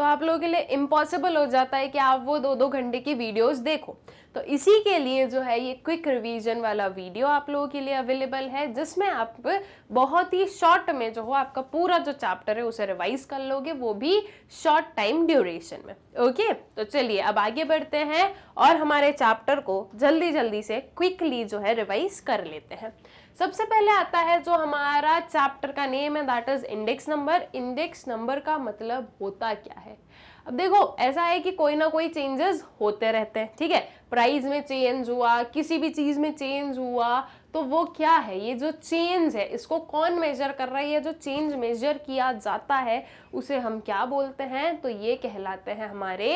तो आप लोगों के लिए इम्पॉसिबल हो जाता है कि आप वो दो दो घंटे की वीडियोस देखो तो इसी के लिए जो है ये क्विक रिवीजन वाला वीडियो आप लोगों के लिए अवेलेबल है जिसमें आप बहुत ही शॉर्ट में जो हो आपका पूरा जो चैप्टर है उसे रिवाइज कर लोगे वो भी शॉर्ट टाइम ड्यूरेशन में ओके तो चलिए अब आगे बढ़ते हैं और हमारे चैप्टर को जल्दी जल्दी से क्विकली जो है रिवाइज कर लेते हैं सबसे पहले आता है जो हमारा चैप्टर का नेम है that is index number index number का मतलब होता क्या है अब देखो ऐसा है कि कोई ना कोई चेंजेस होते रहते हैं ठीक है प्राइस में चेंज हुआ किसी भी चीज़ में चेंज हुआ तो वो क्या है ये जो चेंज है इसको कौन मेजर कर रहा है ये जो चेंज मेजर किया जाता है उसे हम क्या बोलते हैं तो ये कहलाते हैं हमारे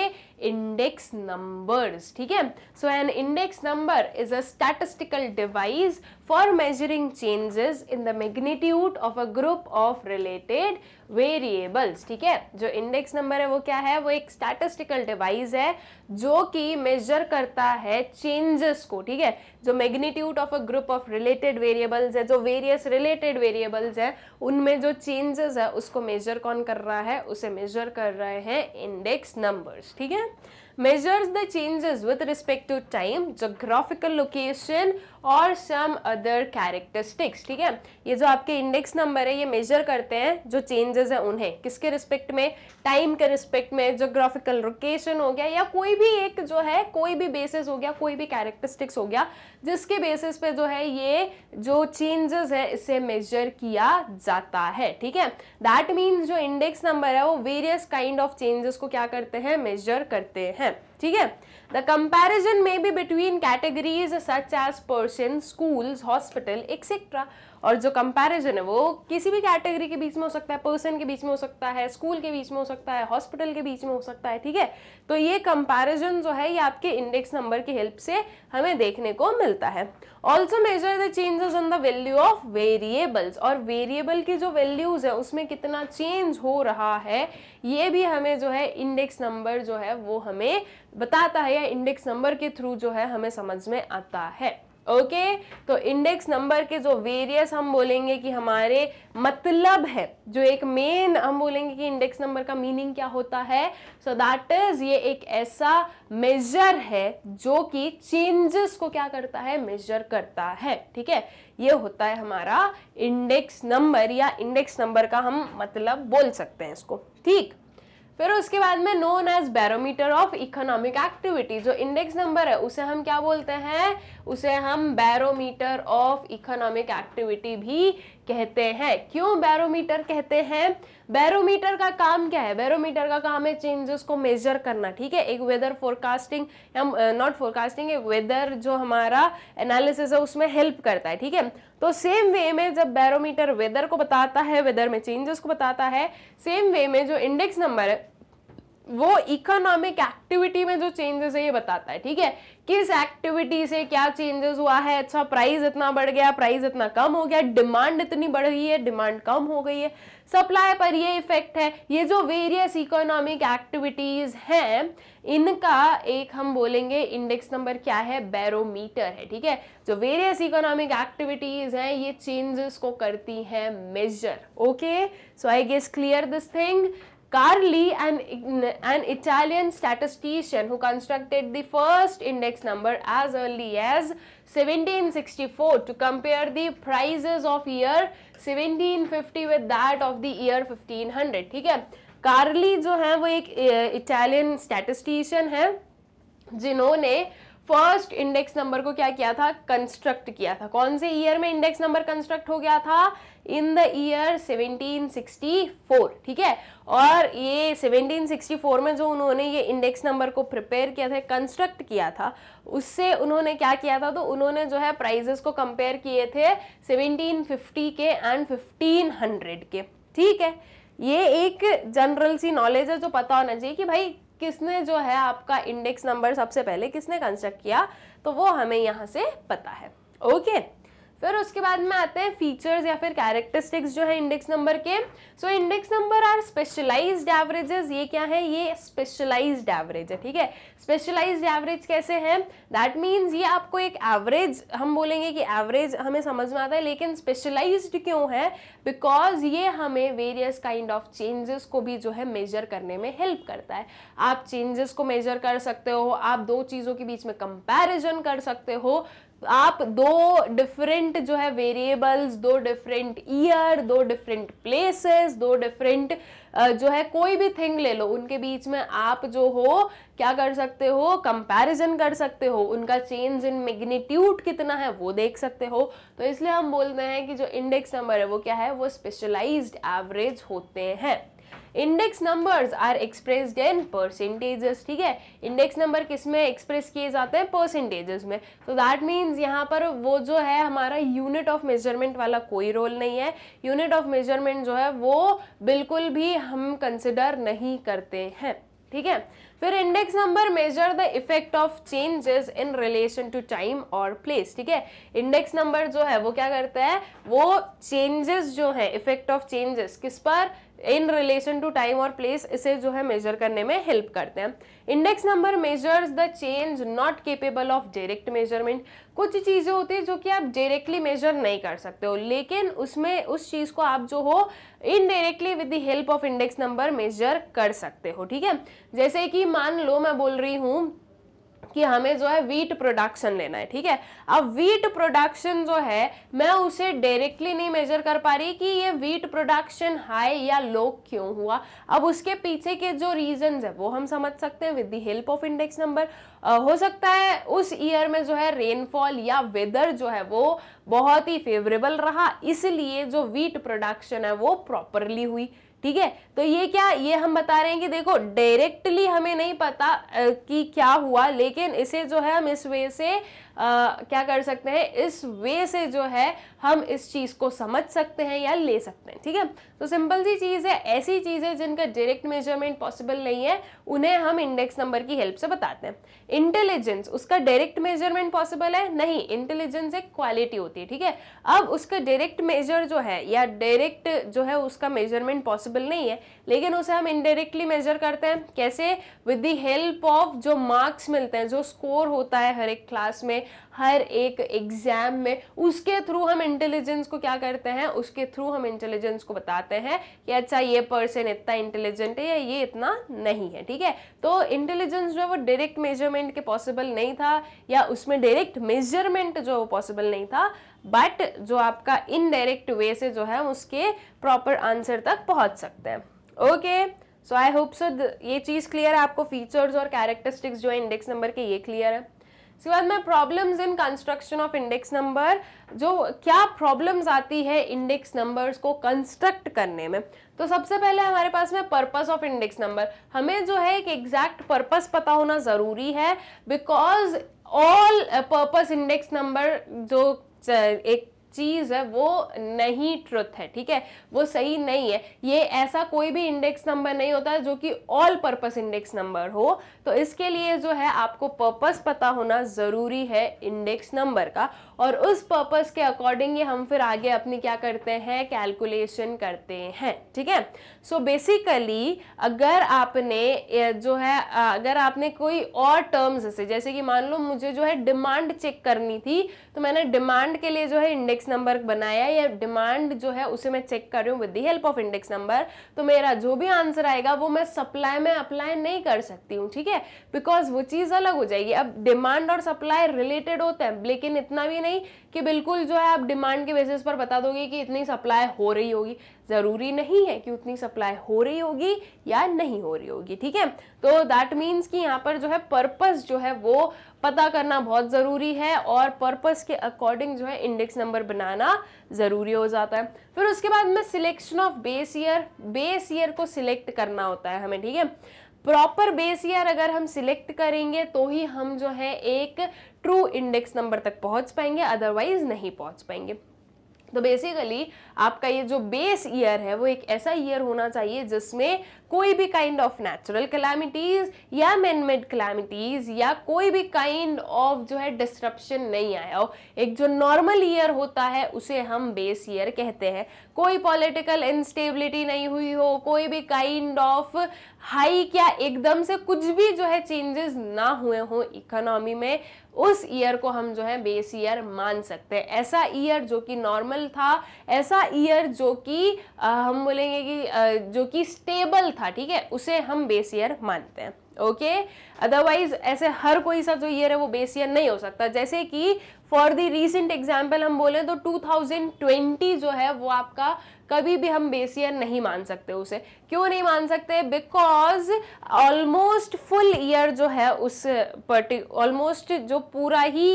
इंडेक्स नंबर्स ठीक है so an index number is a statistical device for measuring changes in the magnitude of a group of related variables ठीक है जो इंडेक्स नंबर है वो क्या है वो एक स्टैटिस्टिकल डिवाइस है जो कि मेजर करता है चेंजेस को ठीक है जो magnitude of a group of related variables है जो वेरियस रिलेटेड वेरिएबल्स है उनमें जो चेंजेस है उसको मेजर कौन कर रहा है उसे मेजर कर रहे हैं इंडेक्स नंबर्स ठीक है measures the changes with respect to time geographical location और सम अदर कैरेक्टरिस्टिक्स ठीक है ये जो आपके इंडेक्स नंबर है ये मेजर करते हैं जो चेंजेस हैं उन्हें किसके रिस्पेक्ट में टाइम के रिस्पेक्ट में जोग्राफिकल लोकेशन हो गया या कोई भी एक जो है कोई भी बेसिस हो गया कोई भी कैरेक्टरिस्टिक्स हो गया जिसके बेसिस पे जो है ये जो चेंजेस है इसे मेजर किया जाता है ठीक है दैट मीन्स जो इंडेक्स नंबर है वो वेरियस काइंड ऑफ चेंजेस को क्या करते हैं मेजर करते हैं hip ठीक है द कंपेरिजन में be between categories such as person school hospital etcetera और जो कंपेरिजन है वो किसी भी कैटेगरी के बीच में हो सकता है पर्सन के बीच में हो सकता है स्कूल के बीच में हो सकता है हॉस्पिटल के बीच में हो सकता है ठीक है तो ये कंपेरिजन जो है ये आपके इंडेक्स नंबर की हेल्प से हमें देखने को मिलता है also measure the changes in the value of variables और वेरिएबल की जो वैल्यूज है उसमें कितना चेंज हो रहा है ये भी हमें जो है इंडेक्स नंबर जो है वो हमें बताता है या इंडेक्स नंबर के थ्रू जो है हमें समझ में आता है ओके okay? तो इंडेक्स नंबर के जो वेरियस हम बोलेंगे कि हमारे मतलब है जो एक मेन हम बोलेंगे कि इंडेक्स नंबर का मीनिंग क्या होता है सो दैट इज ये एक ऐसा मेजर है जो कि चेंजेस को क्या करता है मेजर करता है ठीक है ये होता है हमारा इंडेक्स नंबर या इंडेक्स नंबर का हम मतलब बोल सकते हैं इसको ठीक फिर उसके बाद में known as barometer of economic activity जो इंडेक्स नंबर है उसे हम क्या बोलते हैं उसे हम बैरोमीटर ऑफ इकोनॉमिक एक्टिविटी भी कहते हैं क्यों बैरोमीटर कहते हैं बैरोमीटर का काम क्या है बैरोमीटर का काम है चेंजेस को मेजर करना ठीक है एक वेदर फोरकास्टिंग हम नॉट फोरकास्टिंग एक वेदर जो हमारा एनालिसिस है उसमें हेल्प करता है ठीक है तो सेम वे में जब बैरोमीटर वेदर को बताता है वेदर में चेंजेस को बताता है सेम वे में जो इंडेक्स नंबर है वो इकोनॉमिक एक्टिविटी में जो चेंजेस है ये बताता है ठीक है किस एक्टिविटी से क्या चेंजेस हुआ है अच्छा प्राइस इतना बढ़ गया प्राइस इतना कम हो गया डिमांड इतनी बढ़ गई है डिमांड कम हो गई है सप्लाई पर ये इफेक्ट है ये जो वेरियस इकोनॉमिक एक्टिविटीज हैं इनका एक हम बोलेंगे इंडेक्स नंबर क्या है बैरोमीटर है ठीक है जो वेरियस इकोनॉमिक एक्टिविटीज हैं ये चेंजेस को करती हैं measure okay so I guess clear this thing Carli, an, an Italian statistician who constructed the first index number as early as 1764 to compare the prices of year 1750 with that of the year 1500 ठीक है कार्ली जो है वो एक Italian statistician है जिन्होंने first index number को क्या किया था कंस्ट्रक्ट किया था कौन से ईयर में इंडेक्स नंबर कंस्ट्रक्ट हो गया था इन द ईयर 1764 ठीक है और ये 1764 में जो उन्होंने ये इंडेक्स नंबर को प्रिपेयर किया था कंस्ट्रक्ट किया था उससे उन्होंने क्या किया था तो उन्होंने जो है प्राइजेस को कंपेयर किए थे 1750 के एंड 1500 के ठीक है ये एक जनरल सी नॉलेज है जो पता होना चाहिए कि भाई किसने जो है आपका इंडेक्स नंबर सबसे पहले किसने कंस्ट्रक्ट किया तो वो हमें यहाँ से पता है ओके okay. फिर उसके बाद में आते हैं फीचर्स या फिर कैरेक्टरिस्टिक्स जो है इंडेक्स नंबर के so index number are specialised averages ये क्या है ये स्पेशलाइज्ड एवरेज है ठीक है स्पेशलाइज्ड एवरेज कैसे हैं दैट मीन्स ये आपको एक एवरेज हम बोलेंगे कि एवरेज हमें समझ में आता है लेकिन स्पेशलाइज क्यों है बिकॉज ये हमें वेरियस काइंड ऑफ चेंजेस को भी जो है मेजर करने में हेल्प करता है आप चेंजेस को मेजर कर सकते हो आप दो चीज़ों के बीच में कंपेरिजन कर सकते हो आप दो डिफरेंट जो है वेरिएबल्स दो डिफरेंट ईयर दो डिफरेंट प्लेसेस दो डिफरेंट जो है कोई भी थिंग ले लो उनके बीच में आप जो हो क्या कर सकते हो कंपैरिजन कर सकते हो उनका चेंज इन मैग्नीट्यूड कितना है वो देख सकते हो तो इसलिए हम बोलते हैं कि जो इंडेक्स नंबर है वो क्या है वो स्पेशलाइज्ड एवरेज होते हैं index numbers are expressed in percentages ठीक है इंडेक्स नंबर किस में एक्सप्रेस किए जाते हैं परसेंटेजेस में तो दैट मीन्स यहाँ पर वो जो है हमारा यूनिट ऑफ मेजरमेंट वाला कोई रोल नहीं है यूनिट ऑफ मेजरमेंट जो है वो बिल्कुल भी हम कंसिडर नहीं करते हैं ठीक है फिर index number measure the effect of changes in relation to time और प्लेस ठीक है इंडेक्स नंबर जो है वो क्या करता है वो चेंजेस जो है इफेक्ट ऑफ चेंजेस किस पर इन रिलेशन टू टाइम और प्लेस इसे जो है मेजर करने में हेल्प करते हैं index number measures the change not capable of direct measurement कुछ चीज़ें होती है जो कि आप डायरेक्टली मेजर नहीं कर सकते हो लेकिन उसमें उस चीज़ को आप जो हो indirectly with the help of index number measure कर सकते हो ठीक है जैसे कि मान लो मैं बोल रही हूँ कि हमें जो है वीट प्रोडक्शन लेना है ठीक है अब वीट प्रोडक्शन जो है मैं उसे डायरेक्टली नहीं मेजर कर पा रही कि ये वीट प्रोडक्शन हाई या लो क्यों हुआ अब उसके पीछे के जो रीजन है वो हम समझ सकते हैं with the help of index number हो सकता है उस ईयर में जो है रेनफॉल या वेदर जो है वो बहुत ही फेवरेबल रहा इसलिए जो वीट प्रोडक्शन है वो प्रॉपरली हुई ठीक है तो ये क्या ये हम बता रहे हैं कि देखो डायरेक्टली हमें नहीं पता कि क्या हुआ लेकिन इसे जो है हम इस वे से आ, क्या कर सकते हैं इस वे से जो है हम इस चीज़ को समझ सकते हैं या ले सकते हैं ठीक है तो सिंपल सी चीज़ है ऐसी चीज़ें जिनका डायरेक्ट मेजरमेंट पॉसिबल नहीं है उन्हें हम इंडेक्स नंबर की हेल्प से बताते हैं इंटेलिजेंस उसका डायरेक्ट मेजरमेंट पॉसिबल है नहीं इंटेलिजेंस एक क्वालिटी होती है ठीक है अब उसका डायरेक्ट मेजर जो है या डायरेक्ट जो है उसका मेजरमेंट पॉसिबल नहीं है लेकिन उसे हम इनडायरेक्टली मेजर करते हैं कैसे विद दी हेल्प ऑफ जो मार्क्स मिलते हैं जो स्कोर होता है हर एक क्लास में हर एक एग्ज़ाम में उसके थ्रू हम इंटेलिजेंस को क्या करते हैं उसके थ्रू हम इंटेलिजेंस को बताते हैं कि अच्छा ये पर्सन इतना इंटेलिजेंट है या ये इतना नहीं है ठीक है तो इंटेलिजेंस जो है वो डायरेक्ट मेजरमेंट के पॉसिबल नहीं था या उसमें डायरेक्ट मेजरमेंट जो वो पॉसिबल नहीं था बट जो आपका इनडायरेक्ट वे से जो है उसके प्रॉपर आंसर तक पहुंच सकते हैं ओके सो आई होप सो ये चीज़ क्लियर है आपको फीचर्स और कैरेक्टरिस्टिक्स जो है इंडेक्स नंबर के ये क्लियर है इसके बाद में problems in construction of index number जो क्या प्रॉब्लम्स आती है इंडेक्स नंबर्स को कंस्ट्रक्ट करने में तो सबसे पहले हमारे पास में पर्पस ऑफ इंडेक्स नंबर हमें जो है एक एग्जैक्ट पर्पस पता होना ज़रूरी है because all purpose index number जो एक चीज़ है वो नहीं ट्रुथ है ठीक है वो सही नहीं है ये ऐसा कोई भी इंडेक्स नंबर नहीं होता जो कि ऑल पर्पस इंडेक्स नंबर हो तो इसके लिए जो है आपको पर्पस पता होना ज़रूरी है इंडेक्स नंबर का और उस पर्पस के अकॉर्डिंग हम फिर आगे अपनी क्या करते हैं कैलकुलेशन करते हैं ठीक है सो बेसिकली अगर आपने जो है अगर आपने कोई और टर्म्स से जैसे कि मान लो मुझे जो है डिमांड चेक करनी थी तो मैंने डिमांड के लिए जो है इंडेक्स इंडेक्स नंबर बनाया या डिमांड जो है उसे मैं चेक कर रही हूँ with the help of index number तो मेरा जो भी आंसर आएगा वो मैं सप्लाई में अप्लाई नहीं कर सकती हूँ ठीक है बिकॉज वो चीज़ अलग हो जाएगी अब डिमांड और सप्लाई रिलेटेड होते हैं लेकिन इतना भी नहीं कि बिल्कुल जो है आप डिमांड के बेसिस पर बता दोगे कि इतनी सप्लाई हो रही होगी ज़रूरी नहीं है कि उतनी सप्लाई हो रही होगी या नहीं हो रही होगी ठीक है तो दैट मीन्स कि यहाँ पर जो है पर्पज़ जो है वो पता करना बहुत ज़रूरी है और पर्पस के अकॉर्डिंग जो है इंडेक्स नंबर बनाना ज़रूरी हो जाता है फिर उसके बाद में selection of base year base year को सिलेक्ट करना होता है हमें ठीक है प्रॉपर बेस ईयर अगर हम सिलेक्ट करेंगे तो ही हम जो है एक ट्रू इंडेक्स नंबर तक पहुंच पाएंगे अदरवाइज नहीं पहुंच पाएंगे तो बेसिकली आपका ये जो बेस ईयर है वो एक ऐसा ईयर होना चाहिए जिसमें कोई भी काइंड ऑफ नेचुरल कलेमिटीज या मैनमेड कलेमिटीज या कोई भी काइंड ऑफ जो है डिस्ट्रप्शन नहीं आया हो एक जो नॉर्मल ईयर होता है उसे हम बेस ईयर कहते हैं कोई पॉलिटिकल इंस्टेबिलिटी नहीं हुई हो कोई भी काइंड ऑफ हाइक या एकदम से कुछ भी जो है चेंजेस ना हुए हों इकोनॉमी में उस ईयर को हम जो है बेस ईयर मान सकते हैं ऐसा ईयर जो कि नॉर्मल था ऐसा ईयर जो कि हम बोलेंगे कि जो कि स्टेबल था था हाँ, ठीक है उसे हम बेस ईयर मानते हैं ओके अदरवाइज ऐसे हर कोई सा जो ईयर है वो बेस ईयर नहीं हो सकता जैसे कि फॉर दी रिसेंट एग्जाम्पल हम बोले तो 2020 जो है वो आपका कभी भी हम बेस ईयर नहीं मान सकते उसे क्यों नहीं मान सकते बिकॉज ऑलमोस्ट फुल ईयर जो है उस पर्टिक ऑलमोस्ट जो पूरा ही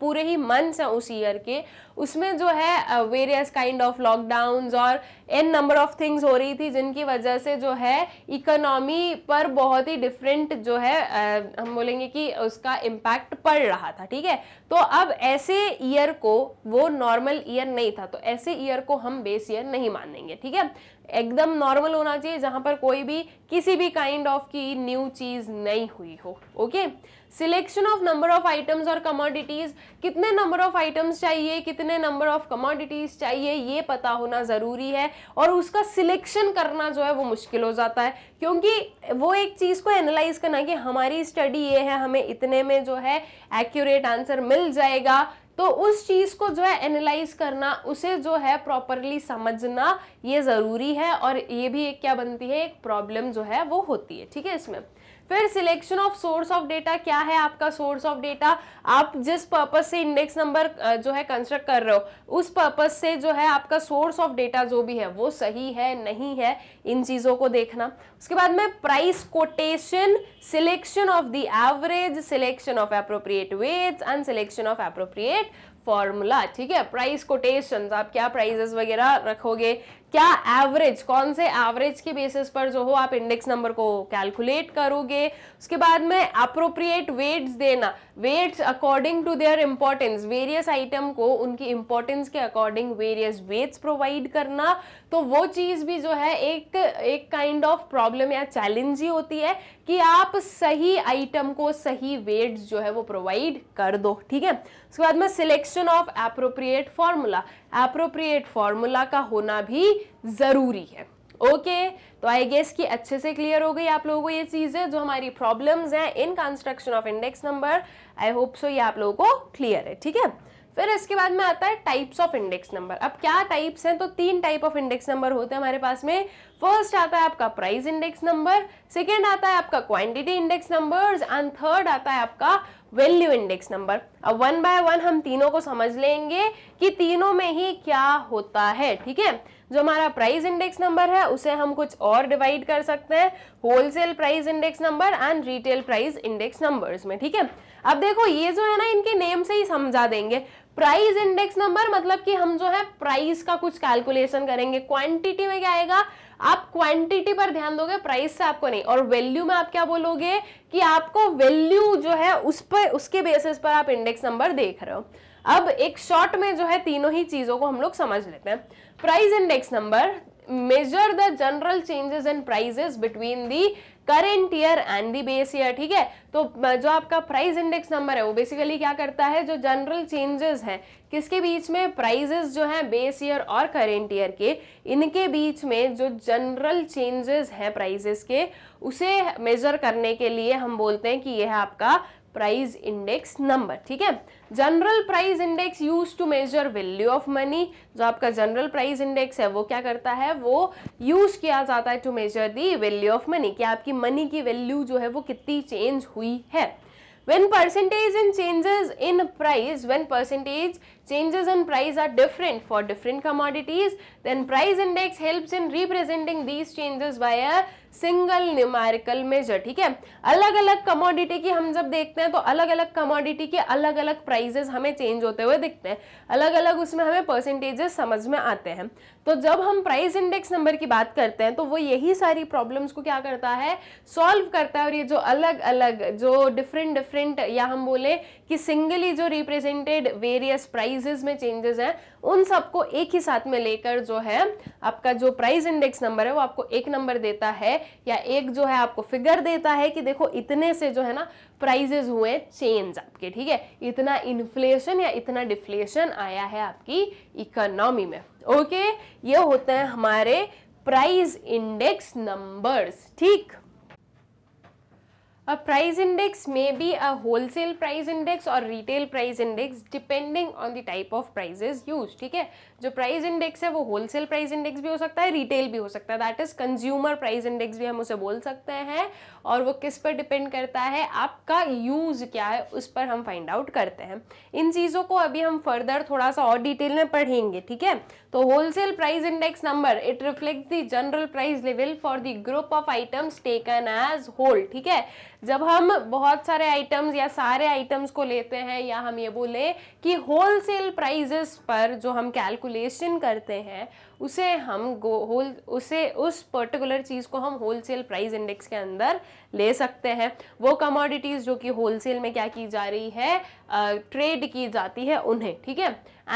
पूरे ही मंथ्स हैं उस ईयर के उसमें जो है वेरियस काइंड ऑफ लॉकडाउन और एन नंबर ऑफ थिंग्स हो रही थी जिनकी वजह से जो है इकोनॉमी पर बहुत ही डिफरेंट जो है uh, हम बोलेंगे कि उसका इम्पैक्ट पड़ रहा था ठीक है तो अब ऐसे ईयर को वो नॉर्मल ईयर नहीं था तो ऐसे ईयर को हम बेस ईयर नहीं मानेंगे ठीक है एकदम नॉर्मल होना चाहिए जहाँ पर कोई भी किसी भी काइंड ऑफ की न्यू चीज़ नहीं हुई हो okay selection of number of items और कमोडिटीज़ कितने नंबर ऑफ आइटम्स चाहिए कितने नंबर ऑफ कमोडिटीज़ चाहिए ये पता होना ज़रूरी है और उसका सिलेक्शन करना जो है वो मुश्किल हो जाता है क्योंकि वो एक चीज़ को एनालाइज करना कि हमारी स्टडी ये है हमें इतने में जो है एक्यूरेट आंसर मिल जाएगा तो उस चीज़ को जो है एनालाइज करना उसे जो है प्रॉपरली समझना ये ज़रूरी है और ये भी एक क्या बनती है एक प्रॉब्लम जो है वो होती है ठीक है इसमें फिर selection of source of data क्या है आपका सोर्स ऑफ डेटा आप जिस पर्पज से इंडेक्स नंबर जो है कंस्ट्रक्ट कर रहे हो उस पर्पज से जो है आपका सोर्स ऑफ डेटा जो भी है वो सही है नहीं है इन चीज़ों को देखना उसके बाद में price quotation selection of the average selection of appropriate weights and selection of appropriate formula ठीक है प्राइस कोटेशन आप क्या प्राइजेस वगैरह रखोगे क्या एवरेज कौन से एवरेज के बेसिस पर जो हो आप इंडेक्स नंबर को कैलकुलेट करोगे उसके बाद में अप्रोप्रिएट वेट्स देना weights according to their importance various item को उनकी इंपॉर्टेंस के अकॉर्डिंग वेरियस वेट्स प्रोवाइड करना तो वो चीज़ भी जो है एक एक काइंड ऑफ प्रॉब्लम या चैलेंज ही होती है कि आप सही आइटम को सही वेट्स जो है वो प्रोवाइड कर दो ठीक है उसके बाद में selection of appropriate formula appropriate formula का होना भी ज़रूरी है ओके okay, तो आई गेस कि अच्छे से क्लियर हो गई आप लोगों को ये चीज़ें जो हमारी प्रॉब्लम्स हैं in construction of index number I hope so ये आप लोगों को क्लियर है ठीक है फिर इसके बाद में आता है टाइप्स ऑफ इंडेक्स नंबर अब क्या टाइप्स हैं तो तीन टाइप ऑफ इंडेक्स नंबर होते हैं हमारे पास में फर्स्ट आता है आपका प्राइस इंडेक्स नंबर सेकेंड आता है आपका quantity index number and third आता है आपका वैल्यू इंडेक्स नंबर अब वन बाय वन हम तीनों को समझ लेंगे कि तीनों में ही क्या होता है ठीक है जो हमारा प्राइस इंडेक्स नंबर है उसे हम कुछ और डिवाइड कर सकते हैं wholesale price index number and retail price index numbers में ठीक है अब देखो ये जो है ना इनके नेम से ही समझा देंगे प्राइस इंडेक्स नंबर मतलब कि हम जो है प्राइस का कुछ कैलकुलेशन करेंगे क्वांटिटी में क्या आएगा आप क्वांटिटी पर ध्यान दोगे प्राइस से आपको नहीं और वैल्यू में आप क्या बोलोगे कि आपको वैल्यू जो है उस पर उसके बेसिस पर आप इंडेक्स नंबर देख रहे हो अब एक शॉर्ट में जो है तीनों ही चीज़ों को हम लोग समझ लेते हैं price index number measure the general changes in prices between the current year and the base year ठीक है तो जो आपका प्राइस इंडेक्स नंबर है वो बेसिकली क्या करता है जो जनरल चेंजेस हैं किसके बीच में प्राइजेस जो हैं बेस ईयर और करेंट ईयर के इनके बीच में जो जनरल चेंजेस हैं प्राइजेस के उसे मेजर करने के लिए हम बोलते हैं कि यह है आपका प्राइस इंडेक्स नंबर ठीक है general price index use to measure value of money जो आपका जनरल प्राइस इंडेक्स है वो क्या करता है वो यूज किया जाता है to measure the value of money कि आपकी मनी की वैल्यू जो है वो कितनी चेंज हुई है when percentage in changes in price when percentage changes in price are different for different commodities then price index helps in representing these changes by a single numerical measure ठीक है अलग अलग कमोडिटी की हम जब देखते हैं तो अलग अलग कमोडिटी के अलग अलग प्राइजेस हमें चेंज होते हुए दिखते हैं अलग अलग उसमें हमें परसेंटेजेस समझ में आते हैं तो जब हम प्राइस इंडेक्स नंबर की बात करते हैं तो वो यही सारी प्रॉब्लम्स को क्या करता है सॉल्व करता है और ये जो अलग अलग जो डिफरेंट डिफरेंट या हम बोले कि सिंगली जो रिप्रेजेंटेड वेरियस प्राइजेज में चेंजेस हैं उन सबको एक ही साथ में लेकर जो है आपका जो प्राइस इंडेक्स नंबर है वो आपको एक नंबर देता है या एक जो है आपको फिगर देता है कि देखो इतने से जो है ना प्राइजेज हुए चेंज आपके ठीक है इतना इन्फ्लेशन या इतना डिफ्लेशन आया है आपकी इकोनॉमी में ओके ये होते हैं हमारे प्राइस इंडेक्स नंबर्स ठीक A price index may be a wholesale price index or retail price index depending on the type of prices used. Okay. जो प्राइस इंडेक्स है वो होलसेल प्राइस इंडेक्स भी हो सकता है रिटेल भी हो सकता है that is consumer price index भी हम उसे बोल सकते हैं और वो किस पर डिपेंड करता है आपका यूज़ क्या है उस पर हम फाइंड आउट करते हैं इन चीज़ों को अभी हम फर्दर थोड़ा सा और डिटेल में पढ़ेंगे ठीक है तो wholesale price index number it reflect the general price level for the group of items taken as whole ठीक है जब हम बहुत सारे आइटम्स या सारे आइटम्स को लेते हैं या हम ये बोले कि होलसेल प्राइजेस पर जो हम कैलकुलेट कैलकुलेशन करते हैं उसे हम गो होल उसे उस पर्टिकुलर चीज़ को हम होलसेल प्राइस इंडेक्स के अंदर ले सकते हैं वो कमोडिटीज़ जो कि होलसेल में क्या की जा रही है ट्रेड की जाती है उन्हें ठीक है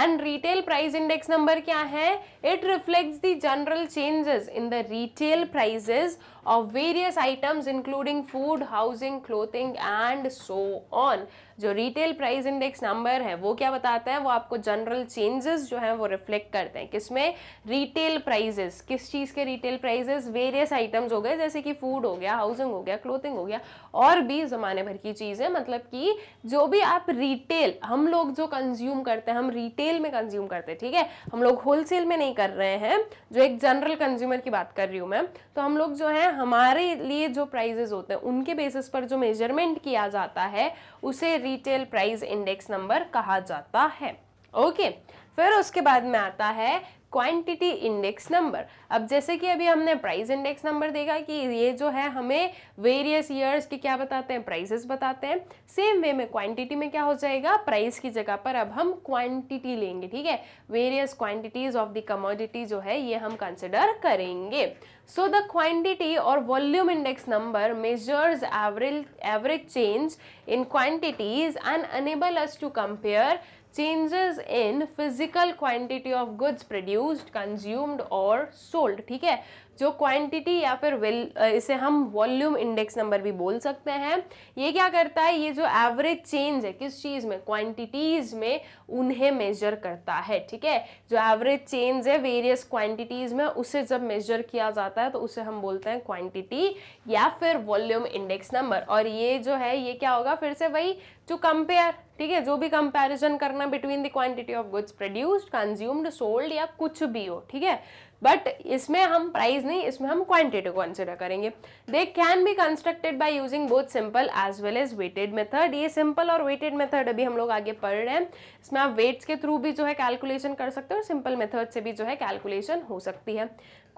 and retail price index number क्या है it reflects the general changes in the retail prices of various items including food, housing, clothing and so on. जो retail price index number है वो क्या बताता है वो आपको general changes जो हैं वो reflect करते हैं किसमें retail prices किस चीज़ के retail prices various items हो गए जैसे कि food हो गया housing हो गया clothing हो गया और भी ज़माने भर की चीज़ें मतलब कि जो भी आप retail हम लोग जो कंज्यूम करते हैं हम रिटेल में कंज्यूम करते हैं ठीक है हम लोग होलसेल में नहीं कर रहे हैं जो एक जनरल कंज्यूमर की बात कर रही हूँ मैं तो हम लोग जो है हैं हमारे लिए जो प्राइजेज होते हैं उनके बेसिस पर जो मेजरमेंट किया जाता है उसे रिटेल प्राइस इंडेक्स नंबर कहा जाता है ओके okay. फिर उसके बाद में आता है क्वांटिटी इंडेक्स नंबर अब जैसे कि अभी हमने प्राइस इंडेक्स नंबर देखा कि ये जो है हमें वेरियस ईयर्स के क्या बताते हैं प्राइसेस बताते हैं सेम वे में क्वांटिटी में क्या हो जाएगा प्राइस की जगह पर अब हम क्वांटिटी लेंगे ठीक है various quantities of the commodity जो है ये हम कंसिडर करेंगे सो द क्वांटिटी और volume index number measures average average change in quantities and enable us to compare changes in physical quantity of goods produced consumed और sold ठीक है जो क्वांटिटी या फिर वेल इसे हम वॉल्यूम इंडेक्स नंबर भी बोल सकते हैं ये क्या करता है ये जो एवरेज चेंज है किस चीज़ में क्वांटिटीज़ में उन्हें मेजर करता है ठीक है जो एवरेज चेंज है वेरियस क्वांटिटीज़ में उसे जब मेजर किया जाता है तो उसे हम बोलते हैं क्वांटिटी या फिर वॉल्यूम इंडेक्स नंबर और ये जो है ये क्या होगा फिर से वही टू कंपेयर ठीक है जो भी कंपैरिजन करना between the quantity of goods produced consumed sold या कुछ भी हो ठीक है बट इसमें हम प्राइस नहीं इसमें हम क्वांटिटी को कंसिडर करेंगे they can be constructed by using both simple as well as weighted method ये सिंपल और वेटेड मेथड अभी हम लोग आगे पढ़ रहे हैं इसमें आप वेट्स के थ्रू भी जो है कैलकुलेशन कर सकते हो और सिंपल मेथड से भी जो है कैलकुलेशन हो सकती है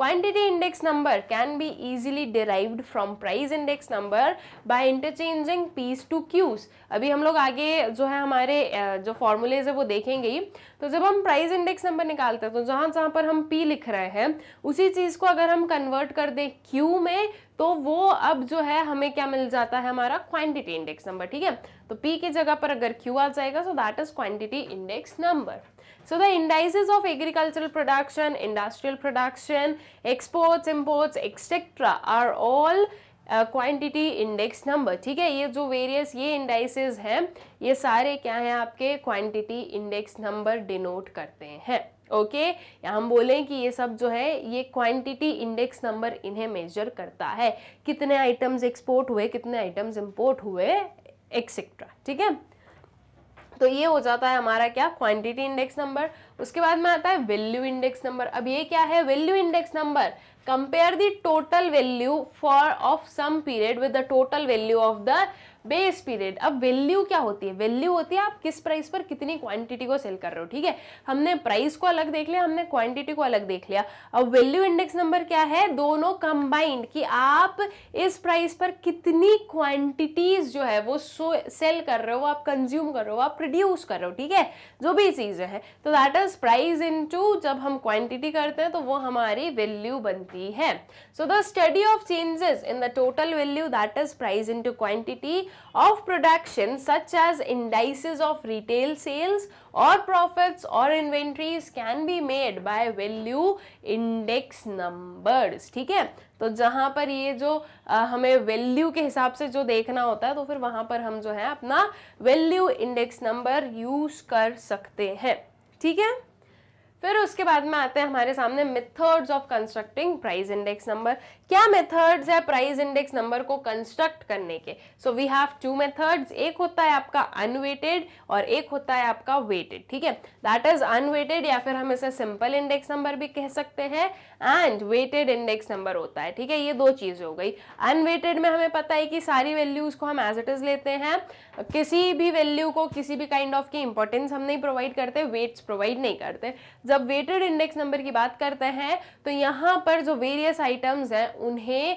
Quantity index number can be easily derived from price index number by interchanging P's to Q's. अभी हम लोग आगे जो है हमारे जो फॉर्मूलेज है वो देखेंगे ही तो जब हम प्राइस इंडेक्स नंबर निकालते हैं तो जहाँ जहाँ पर हम P लिख रहे हैं उसी चीज़ को अगर हम कन्वर्ट कर दें Q में तो वो अब जो है हमें क्या मिल जाता है हमारा क्वांटिटी इंडेक्स नंबर ठीक है तो P की जगह पर अगर Q आ जाएगा so that is quantity index number So the indices of agricultural production, industrial production, exports, imports, etc. are all quantity index number ठीक है ये जो वेरियस ये इंडाइसेस हैं ये सारे क्या हैं आपके क्वांटिटी इंडेक्स नंबर डिनोट करते हैं ओके okay? हम बोलें कि ये सब जो है ये क्वांटिटी इंडेक्स नंबर इन्हें मेजर करता है कितने आइटम्स एक्सपोर्ट हुए कितने आइटम्स इंपोर्ट हुए एक्सेट्रा ठीक है तो ये हो जाता है हमारा क्या क्वांटिटी इंडेक्स नंबर उसके बाद में आता है वैल्यू इंडेक्स नंबर अब ये क्या है value index number compare the total value for of some period with the total value of the base period अब वैल्यू क्या होती है वैल्यू होती है आप किस प्राइस पर कितनी क्वांटिटी को सेल कर रहे हो ठीक है हमने प्राइस को अलग देख लिया हमने क्वांटिटी को अलग देख लिया अब वैल्यू इंडेक्स नंबर क्या है दोनों कंबाइंड कि आप इस प्राइस पर कितनी क्वांटिटीज जो है वो सेल कर रहे हो आप कंज्यूम कर रहे हो आप प्रोड्यूस कर रहे हो ठीक है जो भी चीज़ें हैं तो दैट इज प्राइस इन जब हम क्वांटिटी करते हैं तो वो हमारी वैल्यू बनती है so the study of changes in the total value that is price in quantity of production such as indices of retail sales or profits or inventories can be made by value index numbers ठीक है तो जहाँ पर ये जो आ, हमें value के हिसाब से जो देखना होता है तो फिर वहाँ पर हम जो है अपना वैल्यू इंडेक्स नंबर यूज कर सकते हैं ठीक है फिर उसके बाद में आते हैं हमारे सामने methods of constructing price index number क्या मेथड्स है प्राइस इंडेक्स नंबर को कंस्ट्रक्ट करने के so we have two methods एक होता है आपका अनवेटेड और एक होता है आपका वेटेड ठीक है दैट इज अनवेटेड या फिर हम इसे सिंपल इंडेक्स नंबर भी कह सकते हैं एंड वेटेड इंडेक्स नंबर होता है ठीक है ये दो चीज़ें हो गई अनवेटेड में हमें पता है कि सारी वैल्यूज़ को हम एज इट इज़ लेते हैं किसी भी वैल्यू को किसी भी काइंड ऑफ की इंपॉर्टेंस हम नहीं प्रोवाइड करते वेट्स प्रोवाइड नहीं करते जब वेटेड इंडेक्स नंबर की बात करते हैं तो यहाँ पर जो वेरियस आइटम्स हैं उन्हें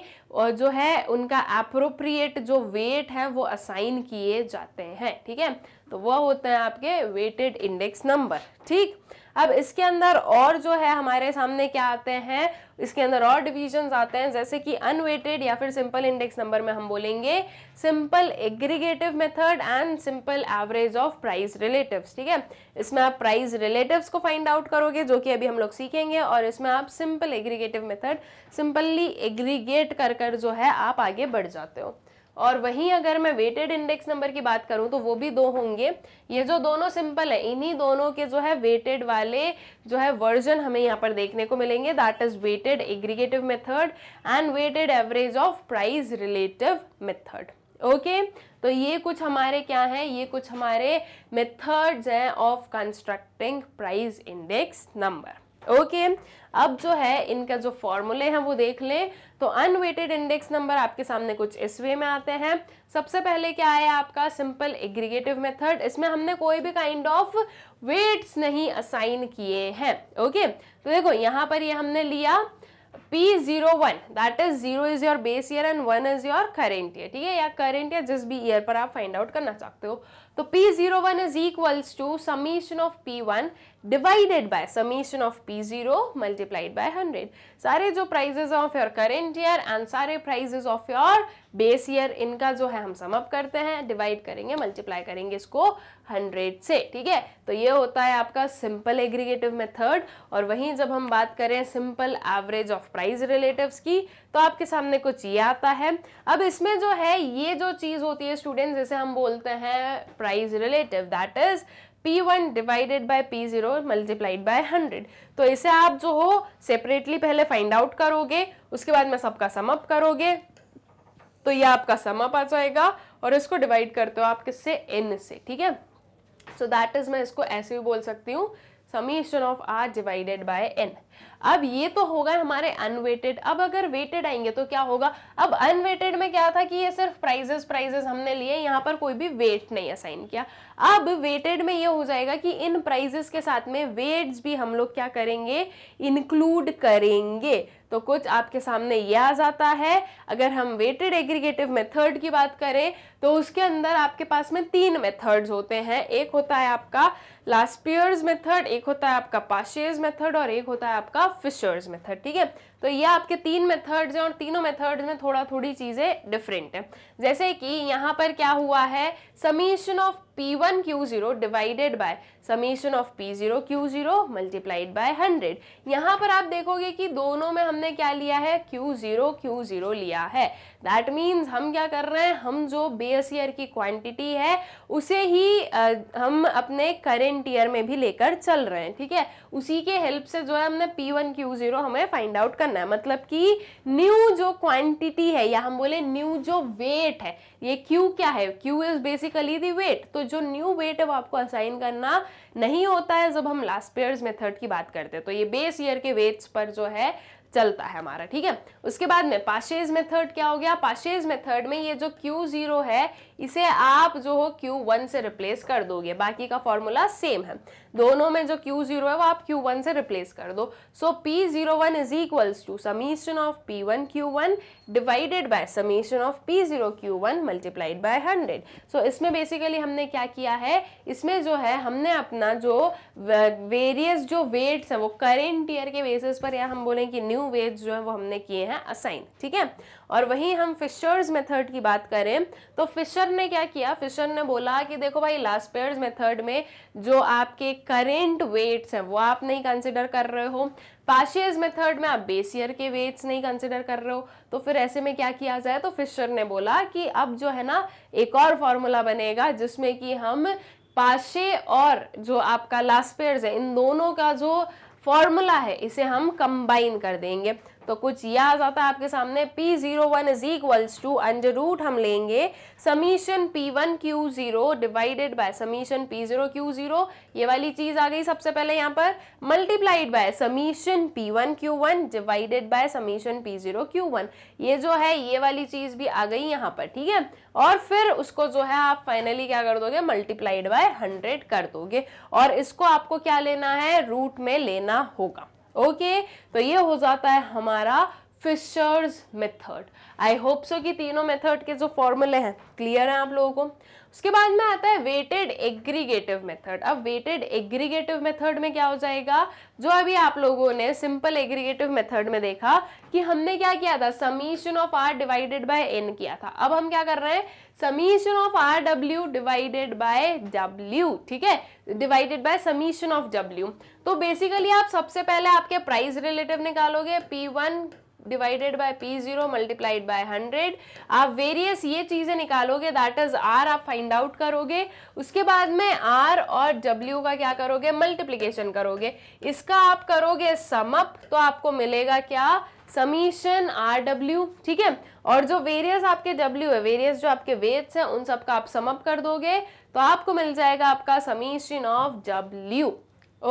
जो है उनका अप्रोप्रिएट जो वेट है वो असाइन किए जाते हैं ठीक है तो वह होते हैं आपके वेटेड इंडेक्स नंबर ठीक अब इसके अंदर और जो है हमारे सामने क्या आते हैं इसके अंदर और डिविजन्स आते हैं जैसे कि अनवेटेड या फिर सिंपल इंडेक्स नंबर में हम बोलेंगे simple aggregative method and simple average of price relatives ठीक है इसमें आप प्राइस रिलेटिव को फाइंड आउट करोगे जो कि अभी हम लोग सीखेंगे और इसमें आप simple aggregative method simply aggregate कर कर जो है आप आगे बढ़ जाते हो और वहीं अगर मैं वेटेड इंडेक्स नंबर की बात करूं तो वो भी दो होंगे ये जो दोनों सिंपल है इन्हीं दोनों के जो है वेटेड वाले जो है वर्जन हमें यहाँ पर देखने को मिलेंगे that is weighted aggregative method and weighted average of price relative method okay तो ये कुछ हमारे क्या है ये कुछ हमारे मेथड्स हैं of constructing price index number okay अब जो है इनका जो फॉर्मूले हैं वो देख लें तो अनवेटेड इंडेक्स नंबर आपके सामने कुछ इस वे में आते हैं सबसे पहले क्या है आपका सिंपल एग्रीगेटिव मेथड इसमें हमने कोई भी काइंड ऑफ वेट्स नहीं असाइन किए हैं ओके तो देखो यहाँ पर ये यह हमने लिया P01 zero one that is zero is your base year and one is your current year ठीक है या करेंट ईयर जिस भी ईयर पर आप फाइंड आउट करना चाहते हो तो P01 zero one is equals to summation of P one divided by summation of P zero multiplied by hundred सारे जो prices of your current year and सारे prices of your base year इनका जो है हम समअप करते हैं divide करेंगे मल्टीप्लाई करेंगे इसको हंड्रेड से ठीक है तो ये होता है आपका सिंपल एग्रीगेटिव मेथड और वहीं जब हम बात करें simple average of price relative की तो आपके सामने कुछ ये आता है अब इसमें जो है ये जो चीज होती है स्टूडेंट जैसे हम बोलते हैं price relative that is P1 one divided by P zero multiplied by hundred तो इसे आप जो हो सेपरेटली पहले फाइंड आउट करोगे उसके बाद में सबका समअप करोगे तो ये आपका समअप आ जाएगा और इसको डिवाइड करते हो आप किससे एन से ठीक है सो दैट इज मैं इसको ऐसे भी बोल सकती हूँ summation of R divided by N अब ये तो होगा हमारे अनवेटेड अब अगर वेटेड आएंगे तो क्या होगा अब अनवेटेड में क्या था कि ये सिर्फ प्राइजेस प्राइजेस हमने लिए यहाँ पर कोई भी वेट नहीं असाइन किया अब वेटेड में ये हो जाएगा कि इन प्राइजेस के साथ में वेट्स भी हम लोग क्या करेंगे इंक्लूड करेंगे तो कुछ आपके सामने ये आ जाता है अगर हम वेटेड एग्रीगेटिव मेथड की बात करें तो उसके अंदर आपके पास में तीन मेथड्स होते हैं एक होता है आपका लास्पियर्स मेथड एक होता है आपका पाशेज मेथड और एक होता है आपका फिशर्स मेथड ठीक है तो ये आपके तीन मेथड्स हैं और तीनों मेथड्स में थोड़ा थोड़ी चीज़ें डिफरेंट हैं जैसे कि यहाँ पर क्या हुआ है summation of P one Q zero divided by summation of P zero Q zero multiplied by hundred यहाँ पर आप देखोगे कि दोनों में हमने क्या लिया है क्यू जीरो क्यू जीरो लिया है दैट मीन्स हम क्या कर रहे हैं हम जो बेस ईयर की क्वांटिटी है उसे ही आ, हम अपने करेंट ईयर में भी लेकर चल रहे हैं ठीक है उसी के हेल्प से जो है हमने पी वन क्यू जीरो हमें फाइंड आउट करना करना है मतलब कि न्यू जो क्वांटिटी है या हम बोले न्यू जो वेट है ये क्यू क्या है Q is basically the weight तो जो न्यू वेट है वो आपको असाइन करना नहीं होता है जब हम लास्ट पेयर्स मेथड की बात करते हैं तो ये बेस ईयर के वेट्स पर जो है चलता है हमारा ठीक है उसके बाद में पाशेज मेथड क्या हो गया पाशेज मेथड में ये जो क्यू जीरो है इसे आप जो हो क्यू वन से रिप्लेस कर दोगे बाकी का फॉर्मूला सेम है दोनों में जो क्यू जीरो है वो आप क्यू वन से रिप्लेस कर दो so P zero one is equals to summation of P one Q one divided by summation of P zero Q one multiplied by hundred so इसमें बेसिकली हमने क्या किया है इसमें जो है हमने अपना जो वेरियस जो वेट्स है वो करेंट ईयर के बेसिस पर या हम बोलें कि न्यू वेट्स जो है वो हमने किए हैं असाइन ठीक है और वहीं हम फिशर्स मेथड की बात करें तो फिशर ने क्या किया फिशर ने बोला कि देखो भाई लास्ट पेयर्स मेथड में जो आपके करेंट वेट्स हैं वो आप नहीं कंसिडर कर रहे हो पाशियज मेथड में आप बेसियर के वेट्स नहीं कंसिडर कर रहे हो तो फिर ऐसे में क्या किया जाए तो फिशर ने बोला कि अब जो है ना एक और फॉर्मूला बनेगा जिसमें कि हम पाशे और जो आपका लास्ट पेयर्स है इन दोनों का जो फॉर्मूला है इसे हम कंबाइन कर देंगे तो कुछ यह आ जाता है आपके सामने P zero one is equals to under root हम लेंगे summation P one Q zero divided by summation P zero Q zero ये वाली चीज़ आ गई सबसे पहले यहाँ पर multiplied by summation P one Q one divided by summation P zero Q one ये जो है ये वाली चीज़ भी आ गई यहाँ पर ठीक है और फिर उसको जो है आप फाइनली क्या कर दोगे मल्टीप्लाइड बाय हंड्रेड कर दोगे और इसको आपको क्या लेना है रूट में लेना होगा ओके तो ये हो जाता है हमारा Fisher's method I hope so कि तीनों मेथड के जो फॉर्मूले हैं क्लियर हैं आप लोगों को उसके बाद में आता है वेटेड एग्रीगेटिव मेथड अब वेटेड एग्रीगेटिव मेथड में क्या हो जाएगा जो अभी आप लोगों ने सिंपल एग्रीगेटिव मेथड में देखा कि हमने क्या किया था summation of R divided by N किया था अब हम क्या कर रहे हैं summation of R W divided by W ठीक है divided by summation of W तो बेसिकली आप सबसे पहले आपके प्राइस रिलेटिव निकालोगे P one divided by P zero multiplied by hundred आप वेरियस ये चीज़ें निकालोगे दैट इज आर आप फाइंड आउट करोगे उसके बाद में आर और डब्ल्यू का क्या करोगे मल्टीप्लीकेशन करोगे इसका आप करोगे समअप तो आपको मिलेगा क्या समीशन आर डब्ल्यू ठीक है और जो वेरियस आपके डब्ल्यू है वेरियस जो आपके वेट्स हैं उन सबका आप समअप कर दोगे तो आपको मिल जाएगा आपका summation of W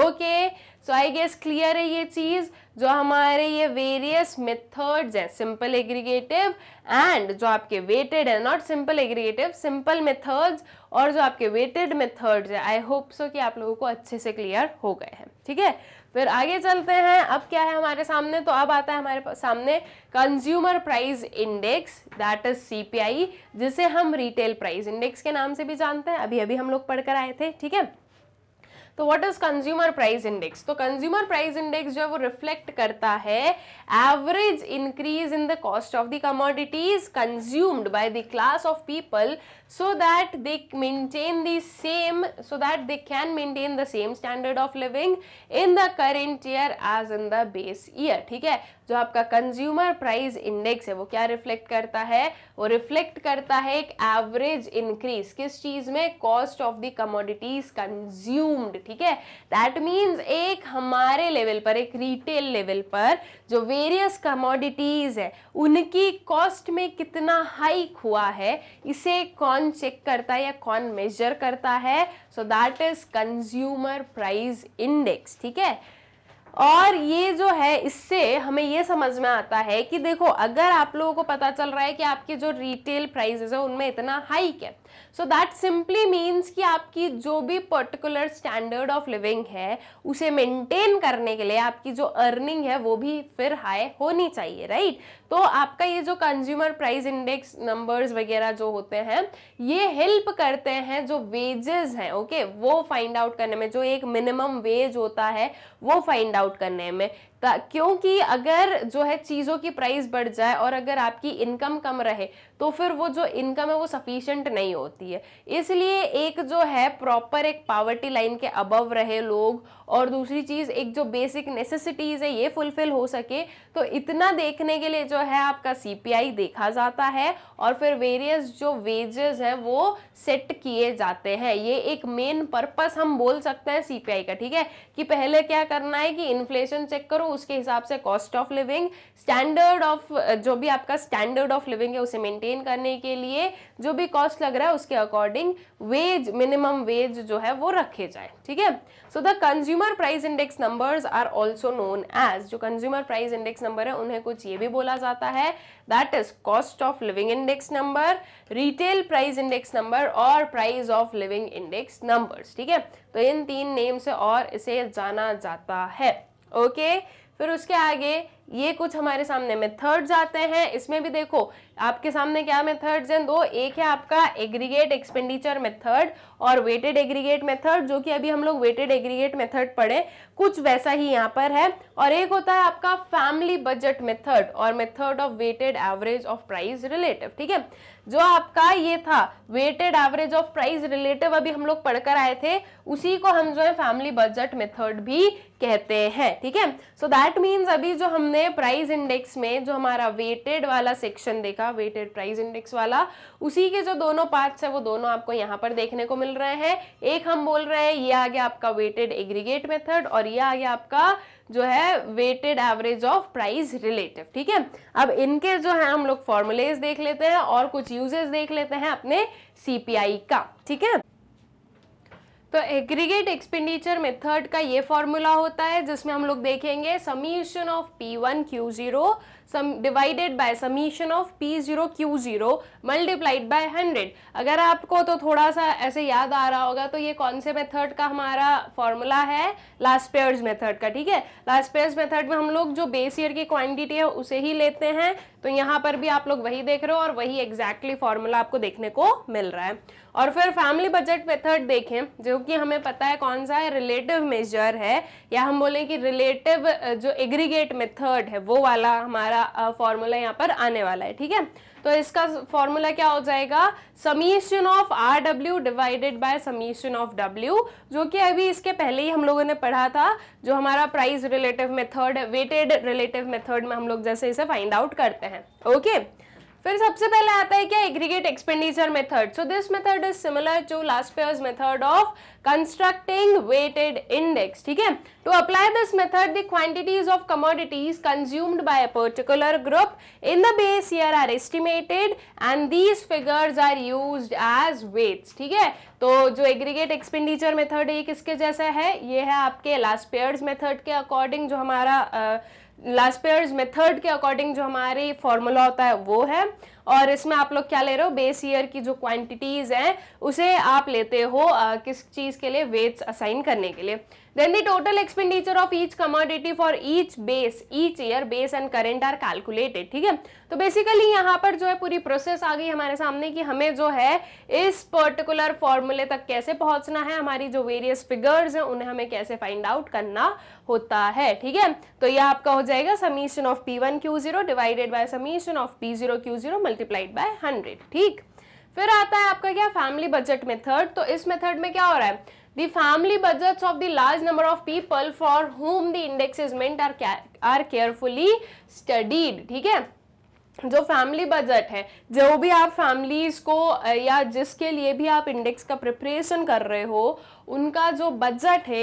okay so I guess clear है ये चीज़ जो हमारे ये वेरियस मेथड्स हैं सिंपल एग्रीगेटिव एंड जो आपके वेटेड है not simple aggregative simple methods और जो आपके वेटेड मेथड्स है आई होप सो कि आप लोगों को अच्छे से क्लियर हो गए हैं ठीक है फिर आगे चलते हैं अब क्या है हमारे सामने तो अब आता है हमारे सामने consumer price index that is C जिसे हम रिटेल प्राइस इंडेक्स के नाम से भी जानते हैं अभी अभी हम लोग पढ़कर आए थे ठीक है तो what is consumer price index तो कंज्यूमर प्राइस इंडेक्स जो है वो रिफ्लेक्ट करता है average increase in the cost of the commodities consumed by the class of people so that they maintain the same so that they can maintain the same standard of living in the current year as in the base year ठीक है जो आपका consumer price index है वो क्या reflect करता है वो रिफ्लेक्ट करता है एक एवरेज इंक्रीज किस चीज में cost of the commodities consumed ठीक है दैट मीन्स एक हमारे लेवल पर एक रिटेल लेवल पर जो वेरियस कमोडिटीज है उनकी कॉस्ट में कितना हाइक हुआ है इसे कौन चेक करता है या कौन मेजर करता है so that is consumer price index ठीक है और ये जो है इससे हमें ये समझ में आता है कि देखो अगर आप लोगों को पता चल रहा है कि आपके जो रिटेल प्राइजेज है उनमें इतना हाइक है सो दैट सिंपली मीन्स कि आपकी जो भी पर्टिकुलर स्टैंडर्ड ऑफ लिविंग है उसे मेंटेन करने के लिए आपकी जो अर्निंग है वो भी फिर हाई होनी चाहिए राइट right? तो आपका ये जो कंज्यूमर प्राइस इंडेक्स नंबर्स वगैरह जो होते हैं ये हेल्प करते हैं जो वेजेस हैं ओके okay? वो फाइंड आउट करने में जो एक मिनिमम वेज होता है वो फाइंड आउट करने में क्योंकि अगर जो है चीज़ों की प्राइस बढ़ जाए और अगर आपकी इनकम कम रहे तो फिर वो जो इनकम है वो सफिशेंट नहीं होती है इसलिए एक जो है प्रॉपर एक पावर्टी लाइन के अबव रहे लोग और दूसरी चीज़ एक जो बेसिक नेसेसिटीज़ है ये फुलफिल हो सके तो इतना देखने के लिए जो है आपका सी देखा जाता है और फिर वेरियस जो वेजेस हैं वो सेट किए जाते हैं ये एक मेन पर्पस हम बोल सकते हैं सी का ठीक है कि पहले क्या करना है कि इन्फ्लेशन चेक करो उसके हिसाब से cost of living standard of जो भी आपका स्टैंडर्ड ऑफ लिविंग है उसे मेंटेन करने के लिए जो भी कॉस्ट लग रहा है उसके अकॉर्डिंग वेज मिनिमम वेज जो है वो रखे जाए ठीक है so the consumer price index numbers are also known as जो कंज्यूमर प्राइस इंडेक्स नंबर है उन्हें कुछ ये भी बोला जाता है that is cost of living index number retail price index number और price of living index numbers ठीक है तो इन तीन नेम से और इसे जाना जाता है ओके okay? फिर उसके आगे ये कुछ हमारे सामने मेथड्स आते हैं इसमें भी देखो आपके सामने क्या मेथड्स हैं दो एक है आपका एग्रीगेट एक्सपेंडिचर मेथड और वेटेड एग्रीगेट मेथड जो कि अभी हम लोग वेटेड एग्रीगेट मेथड पढ़े कुछ वैसा ही यहाँ पर है और एक होता है आपका फैमिली बजट मेथड और method of weighted average of price relative ठीक है जो आपका ये था weighted average of price relative अभी हम लोग पढ़कर आए थे उसी को हम जो है फैमिली बजट मेथड भी कहते हैं ठीक है सो दैट मीन्स अभी जो हमने प्राइस इंडेक्स में जो हमारा वेटेड वाला सेक्शन देखा वेटेड प्राइस इंडेक्स वाला उसी के जो दोनों पार्ट्स है वो दोनों आपको यहाँ पर देखने को मिल रहे हैं एक हम बोल रहे हैं ये आ गया आपका वेटेड एग्रीगेट मेथड और ये आ गया आपका जो है weighted average of price relative ठीक है अब इनके जो है हम लोग फॉर्मुलेज देख लेते हैं और कुछ यूजेस देख लेते हैं अपने सीपीआई का ठीक है तो एग्रीगेट एक्सपेंडिचर मेथड का ये फॉर्मूला होता है जिसमें हम लोग देखेंगे summation of P one Q zero sum divided by summation of P zero Q zero multiplied by hundred अगर आपको तो थोड़ा सा ऐसे याद आ रहा होगा तो ये कौन से मेथड का हमारा फॉर्मूला है लास्ट पेयर्स मेथड का ठीक है लास्ट पेयर्स मेथड में हम लोग जो बेस ईयर की क्वांटिटी है उसे ही लेते हैं तो यहाँ पर भी आप लोग वही देख रहे हो और वही एग्जैक्टली फॉर्मूला आपको देखने को मिल रहा है और फिर फैमिली बजट मेथड देखें जो कि हमें पता है कौन सा है रिलेटिव मेजर है या हम बोलें कि रिलेटिव जो एग्रीगेट मेथड है वो वाला हमारा का फॉर्मूला यहाँ पर आने वाला है ठीक है तो इसका फॉर्मूला क्या हो जाएगा summation of R W divided by summation of W जो कि अभी इसके पहले ही हम लोगों ने पढ़ा था जो हमारा price relative method weighted relative method में हम लोग जैसे इसे फाइंड आउट करते हैं ओके okay? फिर सबसे पहले आता है क्या aggregate expenditure method so this method is similar to Laspeyres method of constructing weighted index ठीक है to apply this method the quantities of commodities consumed by a particular group in the base year are estimated and these figures are use as weights ठीक है तो जो aggregate expenditure method है ये किसके जैसा है ये है आपके लास्ट पेयर्स मेथड के अकॉर्डिंग जो हमारा uh, लास्पेयर्स मेथड के अकॉर्डिंग जो हमारी फॉर्मूला होता है वो है और इसमें आप लोग क्या ले रहे हो बेस ईयर की जो क्वांटिटीज़ हैं उसे आप लेते हो आ, किस चीज़ के लिए वेट्स असाइन करने के लिए Then the total expenditure of each commodity for each base, each year base and current are calculated. ठीक है तो बेसिकली यहाँ पर जो है पूरी प्रोसेस आ गई हमारे सामने कि हमें जो है इस पर्टिकुलर फॉर्मूले तक कैसे पहुंचना है हमारी जो वेरियस फिगर्स हैं उन्हें हमें कैसे फाइंड आउट करना होता है ठीक है तो यह आपका हो जाएगा summation of P one Q zero divided by summation of P zero Q zero multiplied by hundred ठीक फिर आता है आपका क्या फैमिली बजट मेथड तो इस मेथड में क्या हो रहा है The family budgets of the large number of people for whom the index is meant are, are carefully studied. ठीक है जो फैमिली बजट है जो भी आप फैमिलीज़ को या जिसके लिए भी आप इंडेक्स का प्रिपरेशन कर रहे हो उनका जो बजट है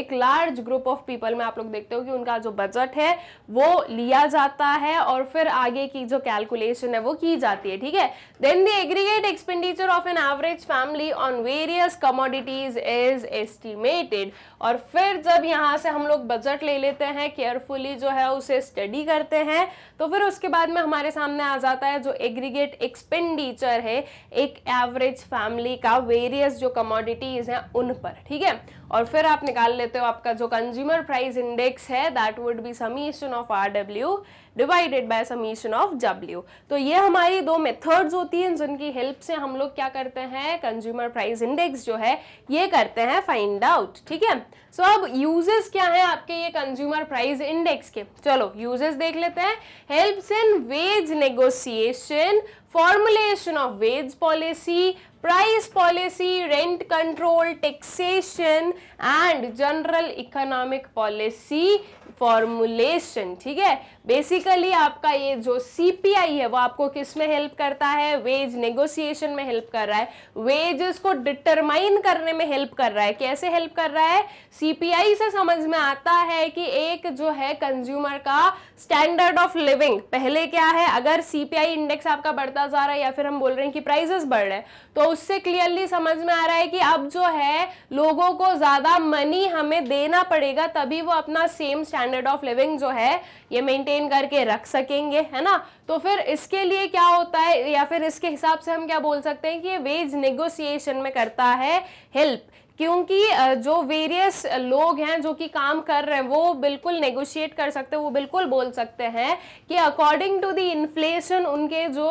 एक लार्ज ग्रुप ऑफ पीपल में आप लोग देखते हो कि उनका जो बजट है वो लिया जाता है और फिर आगे की जो कैलकुलेशन है वो की जाती है ठीक है then the aggregate expenditure of an average family on various commodities is estimated और फिर जब यहाँ से हम लोग बजट ले लेते हैं केयरफुली जो है उसे स्टडी करते हैं तो फिर उसके बाद में हमारे सामने आ जाता है जो एग्रीगेट एक्सपेंडिचर है एक एवरेज फैमिली का वेरियस जो कमोडिटीज हैं उन ऊपर ठीक है और फिर आप निकाल लेते हो आपका जो कंज्यूमर प्राइस इंडेक्स है that would be summation of R W divided by summation of W तो ये हमारी दो मेथड्स होती हैं जिनकी हेल्प से हम लोग क्या करते हैं कंज्यूमर प्राइस इंडेक्स जो है ये करते हैं फाइंड आउट ठीक है सो अब यूजेस क्या है आपके ये कंज्यूमर प्राइस इंडेक्स के चलो यूजेस देख लेते हैं helps in wage negotiation formulation of wage policy price policy, rent control, taxation and general economic policy formulation ठीक है बेसिकली आपका ये जो सीपीआई है वो आपको किस में हेल्प करता है वेज नेगोशिएशन में हेल्प कर रहा है वेजेस को डिटरमाइन करने में हेल्प कर रहा है कैसे हेल्प कर रहा है सीपीआई से समझ में आता है कि एक जो है कंज्यूमर का स्टैंडर्ड ऑफ लिविंग पहले क्या है अगर सीपीआई इंडेक्स आपका बढ़ता जा रहा है या फिर हम बोल रहे हैं कि प्राइजेस बढ़ रहे हैं तो उससे क्लियरली समझ में आ रहा है कि अब जो है लोगों को ज़्यादा का मनी हमें देना पड़ेगा तभी वो अपना सेम स्टैंडर्ड ऑफ लिविंग जो है ये मेंटेन करके रख सकेंगे है ना तो फिर इसके लिए क्या होता है या फिर इसके हिसाब से हम क्या बोल सकते हैं कि ये वेज नेगोशिएशन में करता है हेल्प क्योंकि जो वेरियस लोग हैं जो कि काम कर रहे हैं वो बिल्कुल नेगोशिएट कर सकते हैं वो बिल्कुल बोल सकते हैं कि अकॉर्डिंग टू द इन्फ्लेशन उनके जो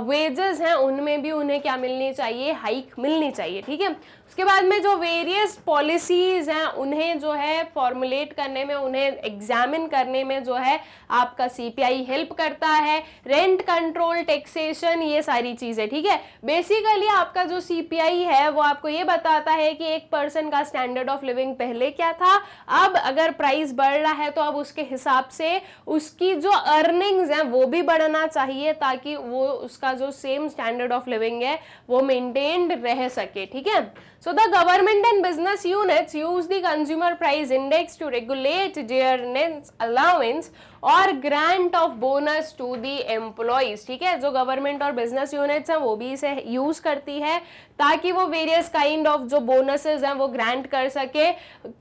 वेजेस हैं उनमें भी उन्हें क्या मिलनी चाहिए हाइक मिलनी चाहिए ठीक है उसके बाद में जो वेरियस पॉलिसीज़ हैं उन्हें जो है फॉर्मुलेट करने में उन्हें एग्जामिन करने में जो है आपका सीपीआई हेल्प करता है रेंट कंट्रोल टैक्सेशन ये सारी चीज़ें ठीक है बेसिकली आपका जो सीपीआई है वो आपको ये बताता है कि एक पर्सन का स्टैंडर्ड ऑफ लिविंग पहले क्या था अब अगर प्राइस बढ़ रहा है तो अब उसके हिसाब से उसकी जो अर्निंग्स हैं वो भी बढ़ना चाहिए ताकि वो उसका जो सेम स्टैंडर्ड ऑफ लिविंग है वो मेंटेन्ड रह सके ठीक है So the government and business units use the consumer price index to regulate their net allowance और grant of bonus to the employees ठीक है जो गवर्नमेंट और बिजनेस यूनिट्स हैं वो भी इसे यूज करती है ताकि वो वेरियस काइंड ऑफ जो बोनसेस हैं वो ग्रांट कर सके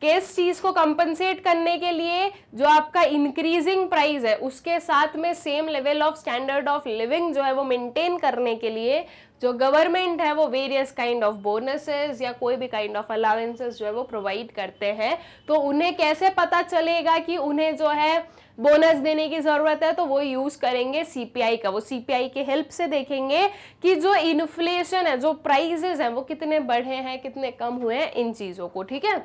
किस चीज को कंपनसेट करने के लिए जो आपका इंक्रीजिंग प्राइस है उसके साथ में same level of standard of living जो है वो मेंटेन करने के लिए जो गवर्नमेंट है वो वेरियस काइंड ऑफ बोनसेस या कोई भी काइंड ऑफ अलाउेंसेस जो है वो प्रोवाइड करते हैं तो उन्हें कैसे पता चलेगा कि उन्हें जो है बोनस देने की ज़रूरत है तो वो यूज़ करेंगे सीपीआई का वो सीपीआई के हेल्प से देखेंगे कि जो इन्फ्लेशन है जो प्राइजेस हैं वो कितने बढ़े हैं कितने कम हुए हैं इन चीज़ों को ठीक है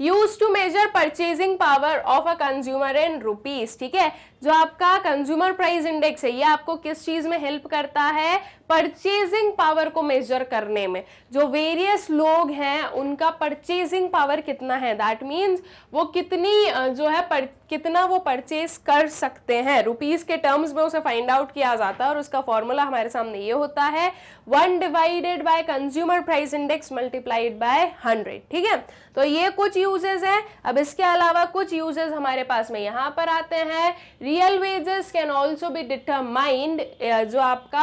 use to measure purchasing power of a consumer in rupees ठीक है जो आपका कंज्यूमर प्राइस इंडेक्स है ये आपको किस चीज में हेल्प करता है परचेजिंग पावर को मेजर करने में जो वेरियस लोग हैं उनका परचेजिंग पावर कितना है दैट मीन्स वो कितनी जो है पर, कितना वो परचेज कर सकते हैं रुपीज के टर्म्स में उसे फाइंड आउट किया जाता है और उसका फॉर्मूला हमारे सामने ये होता है one divided by consumer price index multiplied by hundred ठीक है तो ये कुछ यूजेज हैं अब इसके अलावा कुछ यूजेज हमारे पास में यहाँ पर आते हैं रियल वेजेस कैन ऑल्सो भी डिटरमाइंड जो आपका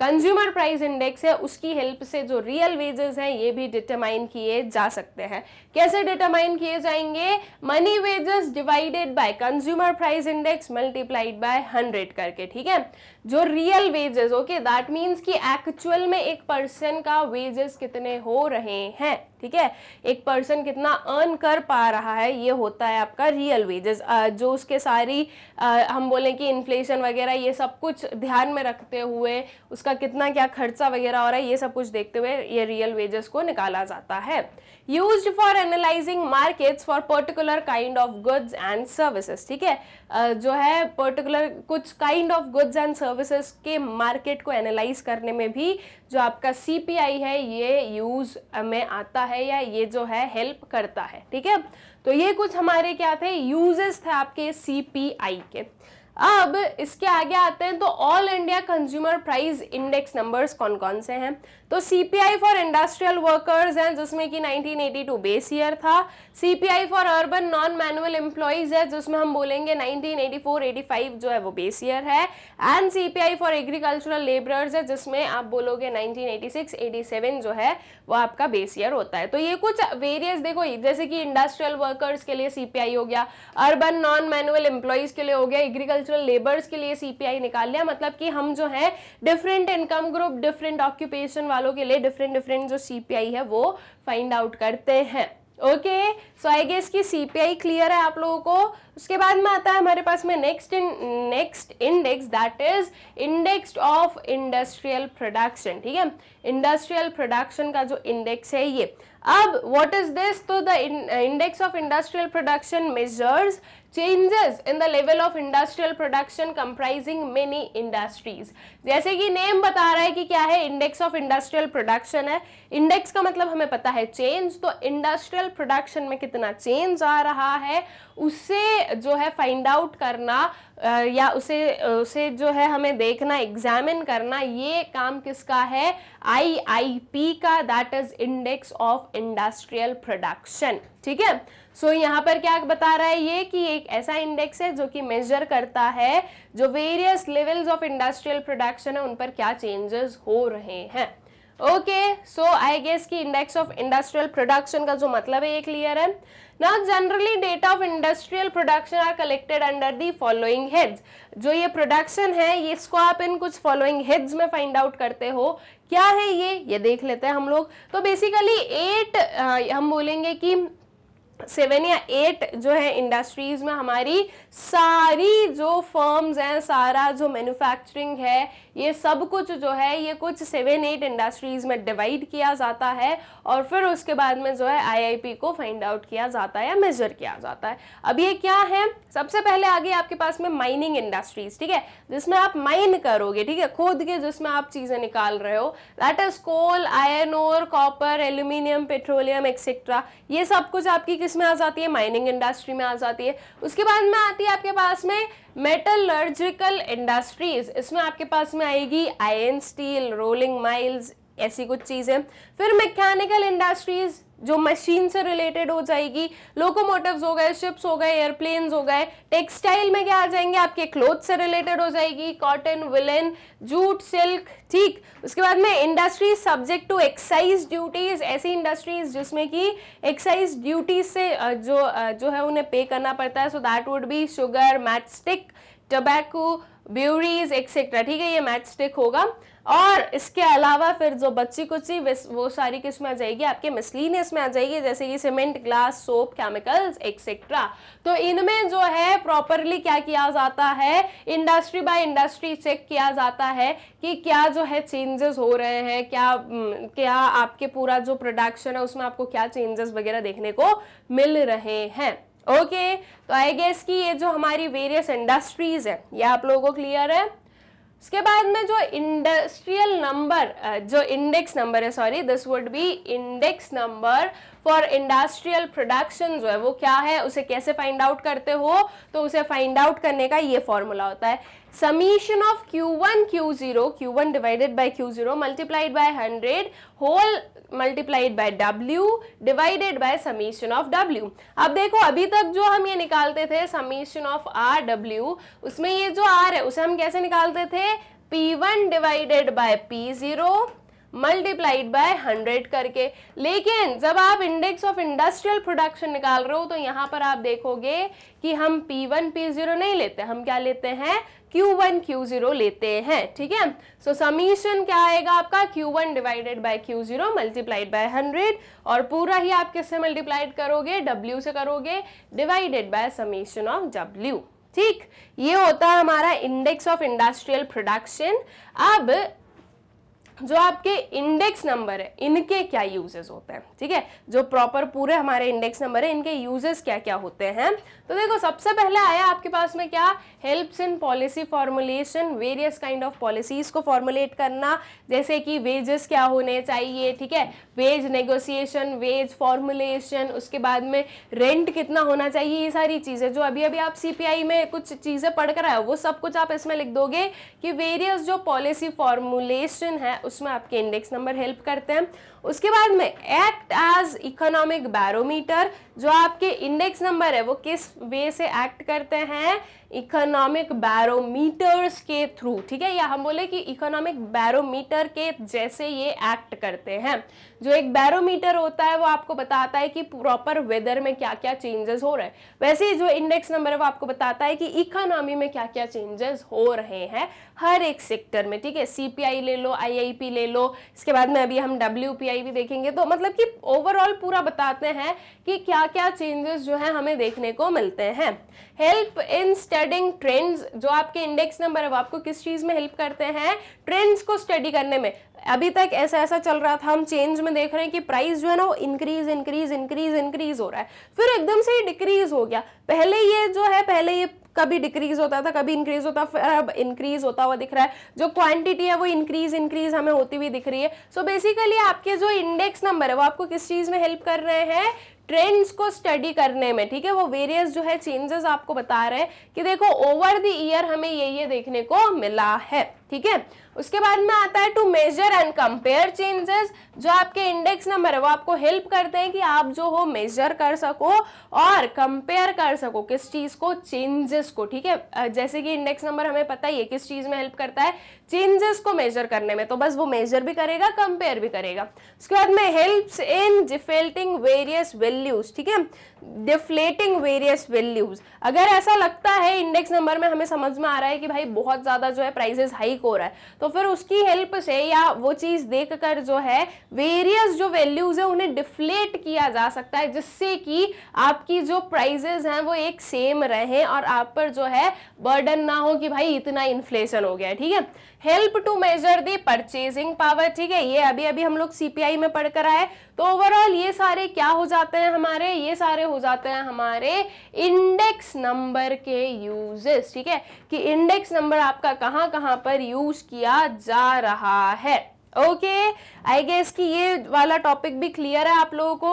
कंज्यूमर प्राइस इंडेक्स है उसकी हेल्प से जो रियल वेजेस हैं ये भी डिटरमाइन किए जा सकते हैं कैसे डिटरमाइन किए जाएंगे money wages divided by consumer price index multiplied by hundred करके ठीक है जो real wages okay that means कि एक्चुअल में एक पर्सन का वेजेस कितने हो रहे हैं ठीक है एक पर्सन कितना अर्न कर पा रहा है ये होता है आपका रियल वेजेस जो उसके सारी हम बोलें कि इन्फ्लेशन वगैरह ये सब कुछ ध्यान में रखते हुए उसका कितना क्या खर्चा वगैरह हो रहा है ये सब कुछ देखते हुए ये रियल वेजेस को निकाला जाता है use for analysing markets for particular kind of goods and services ठीक है uh, जो है पर्टिकुलर कुछ kind of goods and services के मार्केट को एनालाइज करने में भी जो आपका सी है ये यूज में आता है या ये जो है हेल्प करता है ठीक है तो ये कुछ हमारे क्या थे यूजेस थे आपके सी के अब इसके आगे आते हैं तो all India consumer price index numbers कौन कौन से हैं तो सीपीआई फॉर इंडस्ट्रियल वर्कर्स है जिसमें कि 1982 बेस ईयर था CPI for urban non manual employees है जिसमें हम बोलेंगे 1984-85 जो है वो बेस ईयर है and CPI for agricultural labourers है जिसमें आप बोलोगे 1986-87 जो है वो आपका बेस ईयर होता है तो ये कुछ वेरियस देखो जैसे कि इंडस्ट्रियल वर्कर्स के लिए सीपीआई हो गया अर्बन नॉन मैनुअल एम्प्लॉयज के लिए हो गया एग्रीकल्चरल लेबर्स के लिए सीपीआई निकाल लिया मतलब कि हम जो है different income group different occupation वाले सालों के लिए डिफरेंट डिफरेंट जो सी है वो फाइंड आउट करते हैं ओके सो आई गेस की सीपीआई क्लियर है आप लोगों को उसके बाद में आता है हमारे पास में next in next index that is index of industrial production ठीक है इंडस्ट्रियल प्रोडक्शन का जो इंडेक्स है ये अब व्हाट इज दिस तो the index of industrial production measures changes in the level of industrial production comprising many industries जैसे कि नेम बता रहा है कि क्या है इंडेक्स ऑफ इंडस्ट्रियल प्रोडक्शन है इंडेक्स का मतलब हमें पता है चेंज तो इंडस्ट्रियल प्रोडक्शन में कितना चेंज आ रहा है उसे जो है फाइंड आउट करना या उसे उसे जो है हमें देखना एग्जामिन करना ये काम किसका है आई आई पी का that is index of industrial production ठीक है सो so, यहाँ पर क्या बता रहा है ये कि एक ऐसा इंडेक्स है जो कि मेजर करता है जो various levels of industrial production है उन पर क्या चेंजेस हो रहे हैं ओके सो आई गेस कि इंडेक्स ऑफ इंडस्ट्रियल प्रोडक्शन का जो मतलब है ये क्लियर है ना generally data of industrial production are collected under the following heads जो ये प्रोडक्शन है ये इसको आप इन कुछ फॉलोइंग हेड्स में फाइंड आउट करते हो क्या है ये ये देख लेते हैं हम लोग तो बेसिकली एट हम बोलेंगे कि सेवन या एट जो है इंडस्ट्रीज़ में हमारी सारी जो फर्म्स हैं सारा जो मैन्युफैक्चरिंग है ये सब कुछ जो है ये कुछ सेवन एट इंडस्ट्रीज़ में डिवाइड किया जाता है और फिर उसके बाद में जो है आईआईपी को फाइंड आउट किया जाता है या मेजर किया जाता है अब ये क्या है सबसे पहले आगे आपके पास में माइनिंग इंडस्ट्रीज़ ठीक है जिसमें आप माइन करोगे ठीक है खोद के जिसमें आप चीज़ें निकाल रहे हो that is coal iron ore copper aluminium petroleum etcetera ये सब कुछ आपकी किसमें आ जाती है माइनिंग इंडस्ट्री में आ जाती है उसके बाद में आती है आपके पास में मेटलर्जिकल इंडस्ट्रीज इसमें आपके पास में आएगी आयन स्टील रोलिंग माइल्स ऐसी कुछ चीज़ें फिर मैकेनिकल इंडस्ट्रीज़ जो मशीन से रिलेटेड हो जाएगी लोकोमोटिव्स हो गए शिप्स हो गए एयरप्लेन्स हो गए टेक्सटाइल में क्या आ जाएंगे आपके क्लोथ से रिलेटेड हो जाएगी कॉटन विलन जूट सिल्क ठीक उसके बाद में industries subject to excise duties ऐसी इंडस्ट्रीज जिसमें कि एक्साइज ड्यूटीज से जो जो है उन्हें पे करना पड़ता है so that would be sugar matchstick tobacco breweries etcetera ठीक है ये मैट स्टिक होगा और इसके अलावा फिर जो बच्ची कुची वो सारी किस में आ जाएगी आपके मिसलिनियस में आ जाएगी जैसे कि cement glass soap chemicals etcetera तो इनमें जो है प्रॉपरली क्या किया जाता है इंडस्ट्री बाय इंडस्ट्री चेक किया जाता है कि क्या जो है चेंजेस हो रहे हैं क्या हम्म, क्या आपके पूरा जो प्रोडक्शन है उसमें आपको क्या चेंजेस वगैरह देखने को मिल रहे हैं ओके okay, तो आई गेस कि ये जो हमारी वेरियस इंडस्ट्रीज है ये आप लोगों को क्लियर है उसके बाद में जो इंडस्ट्रियल नंबर जो इंडेक्स नंबर है sorry this would be index number for industrial production जो है वो क्या है उसे कैसे फाइंड आउट करते हो तो उसे फाइंड आउट करने का ये फॉर्मूला होता है summation of Q1 Q0 Q1 divided by Q0 multiplied by 100 whole multiplied by W divided by summation of W अब देखो अभी तक जो हम ये निकालते थे समीशन ऑफ आर डब्ल्यू उसमें ये जो आर है उसे हम कैसे निकालते थे P one divided by P zero multiplied by hundred करके लेकिन जब आप इंडेक्स ऑफ इंडस्ट्रियल प्रोडक्शन निकाल रहे हो तो यहाँ पर आप देखोगे कि हम पी वन पी जीरो नहीं लेते हम क्या लेते हैं Q1 Q0 लेते हैं ठीक है सो समीशन क्या आएगा आपका Q1 divided Q zero multiplied by hundred और पूरा ही आप किससे मल्टीप्लाइड करोगे W से करोगे divided by summation of W ठीक ये होता है हमारा इंडेक्स ऑफ इंडस्ट्रियल प्रोडक्शन अब जो आपके इंडेक्स नंबर है इनके क्या यूजेस होते हैं ठीक है जो प्रॉपर पूरे हमारे इंडेक्स नंबर है इनके यूजेस क्या क्या होते हैं तो देखो सबसे पहले आया आपके पास में क्या helps in policy formulation various kind of policies को फॉर्मुलेट करना जैसे कि वेजेस क्या होने चाहिए ठीक है वेज नेगोशिएशन वेज फॉर्मुलेशन उसके बाद में रेंट कितना होना चाहिए ये सारी चीज़ें जो अभी अभी आप सी में कुछ चीज़ें पढ़ कर आए वो सब कुछ आप इसमें लिख दोगे कि वेरियस जो पॉलिसी फॉर्मुलेशन है उसमें आपके इंडेक्स नंबर हेल्प करते हैं उसके बाद में एक्ट एज इकोनॉमिक बैरोमीटर जो आपके इंडेक्स नंबर है वो किस वे से एक्ट करते हैं इकोनॉमिक बैरोमीटर्स के थ्रू ठीक है या हम बोले कि इकोनॉमिक बैरोमीटर के जैसे ये एक्ट करते हैं जो एक बैरोमीटर होता है वो आपको बताता है कि प्रॉपर वेदर में क्या क्या चेंजेस हो रहे हैं वैसे ही जो इंडेक्स नंबर है वो आपको बताता है कि इकोनॉमी में क्या क्या चेंजेस हो रहे हैं हर एक सेक्टर में ठीक है सीपीआई ले लो आई ले लो इसके बाद में अभी हम डब्ल्यू आरबीआई भी देखेंगे तो मतलब कि ओवरऑल पूरा बताते हैं कि क्या क्या चेंजेस जो है हमें देखने को मिलते हैं हेल्प इन स्टडिंग ट्रेंड्स जो आपके इंडेक्स नंबर है वो आपको किस चीज़ में हेल्प करते हैं ट्रेंड्स को स्टडी करने में अभी तक ऐसा ऐसा चल रहा था हम चेंज में देख रहे हैं कि प्राइस जो है ना वो इंक्रीज इंक्रीज इंक्रीज इंक्रीज हो रहा है फिर एकदम से ही डिक्रीज हो गया पहले ये जो है पहले ये कभी डिक्रीज होता था कभी इंक्रीज होता फिर अब इंक्रीज होता हुआ दिख रहा है जो क्वांटिटी है वो इंक्रीज इंक्रीज हमें होती हुई दिख रही है सो so बेसिकली आपके जो इंडेक्स नंबर है वो आपको किस चीज़ में हेल्प कर रहे हैं ट्रेंड्स को स्टडी करने में ठीक है वो वेरियस जो है चेंजेस आपको बता रहे हैं कि देखो ओवर द ईयर हमें ये ये देखने को मिला है ठीक है उसके बाद में आता है to measure and compare changes जो आपके इंडेक्स नंबर है वो आपको हेल्प करते हैं कि आप जो हो मेजर कर सको और कंपेयर कर सको किस चीज़ को चेंजेस को ठीक है जैसे कि इंडेक्स नंबर हमें पता ही है किस चीज़ में हेल्प करता है चेंजेस को मेजर करने में तो बस वो मेजर भी करेगा कंपेयर भी करेगा उसके बाद में help in deflating various values ठीक है डिफ्लेटिंग वेरियस वैल्यूज अगर ऐसा लगता है इंडेक्स नंबर में हमें समझ में आ रहा है कि भाई बहुत ज़्यादा जो है प्राइजेस हाइक हो रहा है तो फिर उसकी हेल्प से या वो चीज़ देखकर जो है वेरियस जो वैल्यूज है उन्हें डिफ्लेट किया जा सकता है जिससे कि आपकी जो प्राइजेज हैं वो एक सेम रहे और आप पर जो है बर्डन ना हो कि भाई इतना इन्फ्लेशन हो गया ठीक है help to measure the purchasing power ठीक है ये अभी अभी हम लोग सीपीआई में पढ़कर आए तो ओवरऑल ये सारे क्या हो जाते हैं हमारे ये सारे हो जाते हैं हमारे इंडेक्स नंबर के यूजेस ठीक है कि इंडेक्स नंबर आपका कहाँ कहाँ पर यूज किया जा रहा है ओके आई गेस कि ये वाला टॉपिक भी क्लियर है आप लोगों को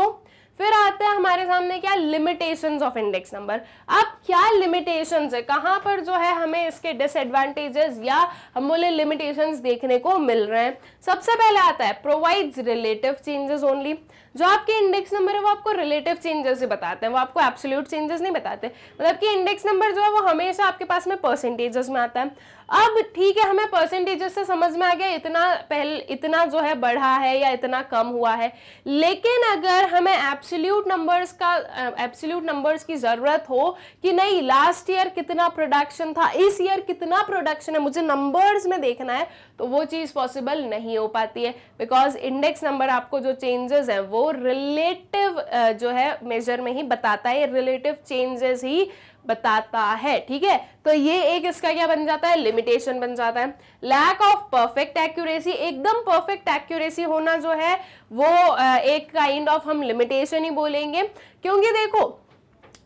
फिर आता है हमारे सामने क्या लिमिटेशंस ऑफ इंडेक्स नंबर अब क्या लिमिटेशंस है कहाँ पर जो है हमें इसके डिसएडवांटेजेस या हम बोले लिमिटेशंस देखने को मिल रहे हैं सबसे पहले आता है प्रोवाइड्स रिलेटिव चेंजेस ओनली जो आपके इंडेक्स नंबर है वो आपको रिलेटिव चेंजेस ही बताते हैं वो आपको एब्सोल्यूट चेंजेस नहीं बताते मतलब कि इंडेक्स नंबर जो है वो हमेशा आपके पास में परसेंटेजेस में आता है अब ठीक है हमें परसेंटेजेस से समझ में आ गया इतना पहले इतना जो है बढ़ा है या इतना कम हुआ है लेकिन अगर हमें एब्सोल्यूट नंबर्स का एब्सोल्यूट नंबर्स की ज़रूरत हो कि नहीं लास्ट ईयर कितना प्रोडक्शन था इस ईयर कितना प्रोडक्शन है मुझे नंबर्स में देखना है तो वो चीज़ पॉसिबल नहीं हो पाती है बिकॉज इंडेक्स नंबर आपको जो चेंजेस हैं वो रिलेटिव जो है मेजर में ही बताता है रिलेटिव चेंजेस ही बताता है ठीक है तो ये एक इसका क्या बन जाता है लिमिटेशन बन जाता है लैक ऑफ परफेक्ट एक्यूरेसी एकदम परफेक्ट एक्यूरेसी होना जो है वो एक काइंड kind ऑफ of हम लिमिटेशन ही बोलेंगे क्योंकि देखो